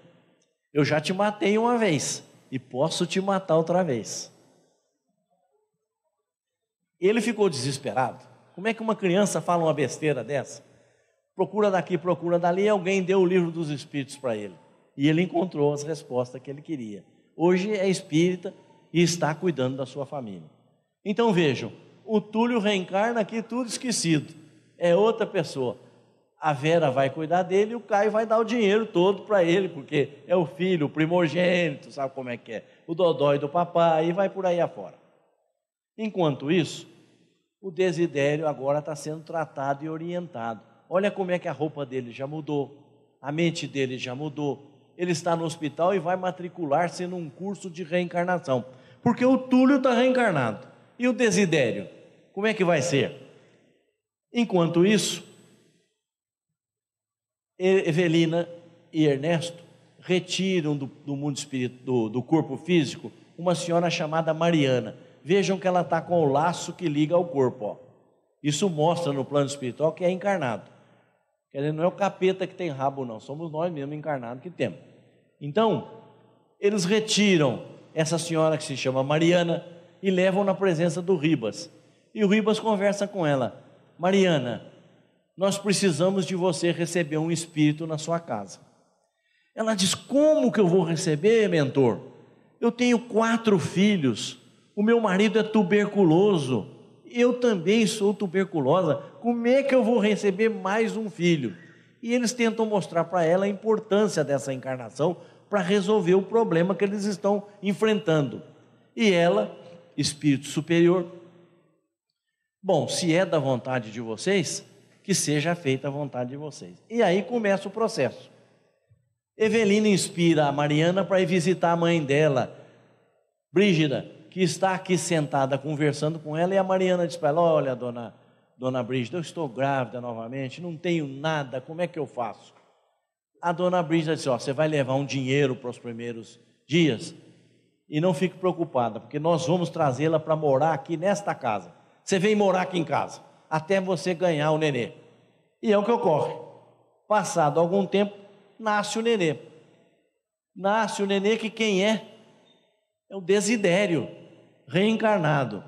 eu já te matei uma vez e posso te matar outra vez. Ele ficou desesperado. Como é que uma criança fala uma besteira dessa? Procura daqui, procura dali, alguém deu o livro dos espíritos para ele. E ele encontrou as respostas que ele queria. Hoje é espírita e está cuidando da sua família. Então vejam, o Túlio reencarna aqui tudo esquecido. É outra pessoa a Vera vai cuidar dele e o Caio vai dar o dinheiro todo para ele, porque é o filho, o primogênito, sabe como é que é? O dodói do papai e vai por aí afora. Enquanto isso, o desidério agora está sendo tratado e orientado. Olha como é que a roupa dele já mudou, a mente dele já mudou. Ele está no hospital e vai matricular-se num curso de reencarnação, porque o Túlio está reencarnado. E o desidério? Como é que vai ser? Enquanto isso, Evelina e Ernesto retiram do, do mundo espiritual, do, do corpo físico uma senhora chamada Mariana. Vejam que ela está com o laço que liga ao corpo. Ó. Isso mostra no plano espiritual que é encarnado. Quer dizer, não é o capeta que tem rabo, não. Somos nós mesmos encarnados que temos. Então, eles retiram essa senhora que se chama Mariana e levam na presença do Ribas. E o Ribas conversa com ela: Mariana, nós precisamos de você receber um espírito na sua casa. Ela diz: Como que eu vou receber, mentor? Eu tenho quatro filhos, o meu marido é tuberculoso, eu também sou tuberculosa, como é que eu vou receber mais um filho? E eles tentam mostrar para ela a importância dessa encarnação para resolver o problema que eles estão enfrentando. E ela, espírito superior, bom, se é da vontade de vocês, que seja feita a vontade de vocês. E aí começa o processo. Evelina inspira a Mariana para ir visitar a mãe dela, Brígida, que está aqui sentada conversando com ela, e a Mariana diz para ela: Olha, dona, dona Brígida, eu estou grávida novamente, não tenho nada, como é que eu faço? A dona Brígida disse: Ó, você vai levar um dinheiro para os primeiros dias, e não fique preocupada, porque nós vamos trazê-la para morar aqui nesta casa. Você vem morar aqui em casa até você ganhar o nenê. E é o que ocorre. Passado algum tempo, nasce o nenê. Nasce o nenê que quem é? É o desidério, reencarnado.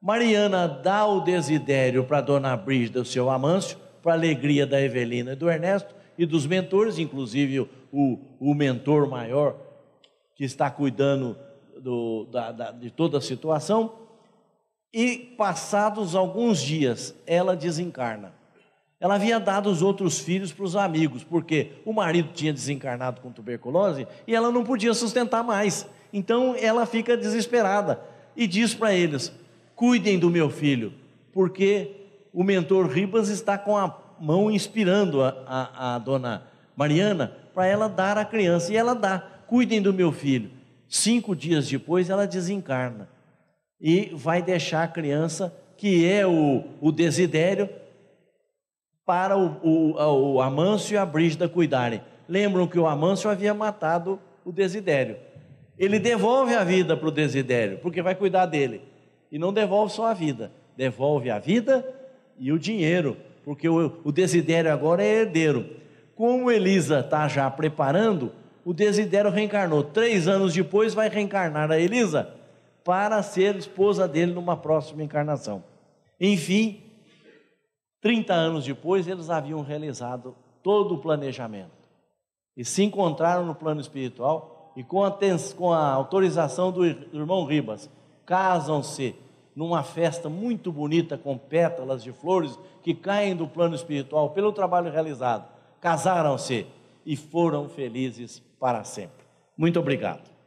Mariana dá o desidério para Dona Brígida, o seu Amâncio, para alegria da Evelina e do Ernesto e dos mentores, inclusive o, o, o mentor maior que está cuidando do, da, da, de toda a situação. E passados alguns dias, ela desencarna. Ela havia dado os outros filhos para os amigos, porque o marido tinha desencarnado com tuberculose e ela não podia sustentar mais. Então ela fica desesperada e diz para eles: cuidem do meu filho, porque o mentor Ribas está com a mão inspirando a, a, a dona Mariana para ela dar a criança. E ela dá: cuidem do meu filho. Cinco dias depois ela desencarna e vai deixar a criança, que é o, o desidério, para o, o, o Amâncio e a Brígida cuidarem. Lembram que o Amâncio havia matado o desidério. Ele devolve a vida para o desidério, porque vai cuidar dele. E não devolve só a vida, devolve a vida e o dinheiro, porque o, o desidério agora é herdeiro. Como Elisa está já preparando, o desidério reencarnou. Três anos depois vai reencarnar a Elisa para ser esposa dele numa próxima encarnação. Enfim, 30 anos depois, eles haviam realizado todo o planejamento e se encontraram no plano espiritual e com a, com a autorização do irmão Ribas, casam-se numa festa muito bonita com pétalas de flores que caem do plano espiritual pelo trabalho realizado. Casaram-se e foram felizes para sempre. Muito obrigado.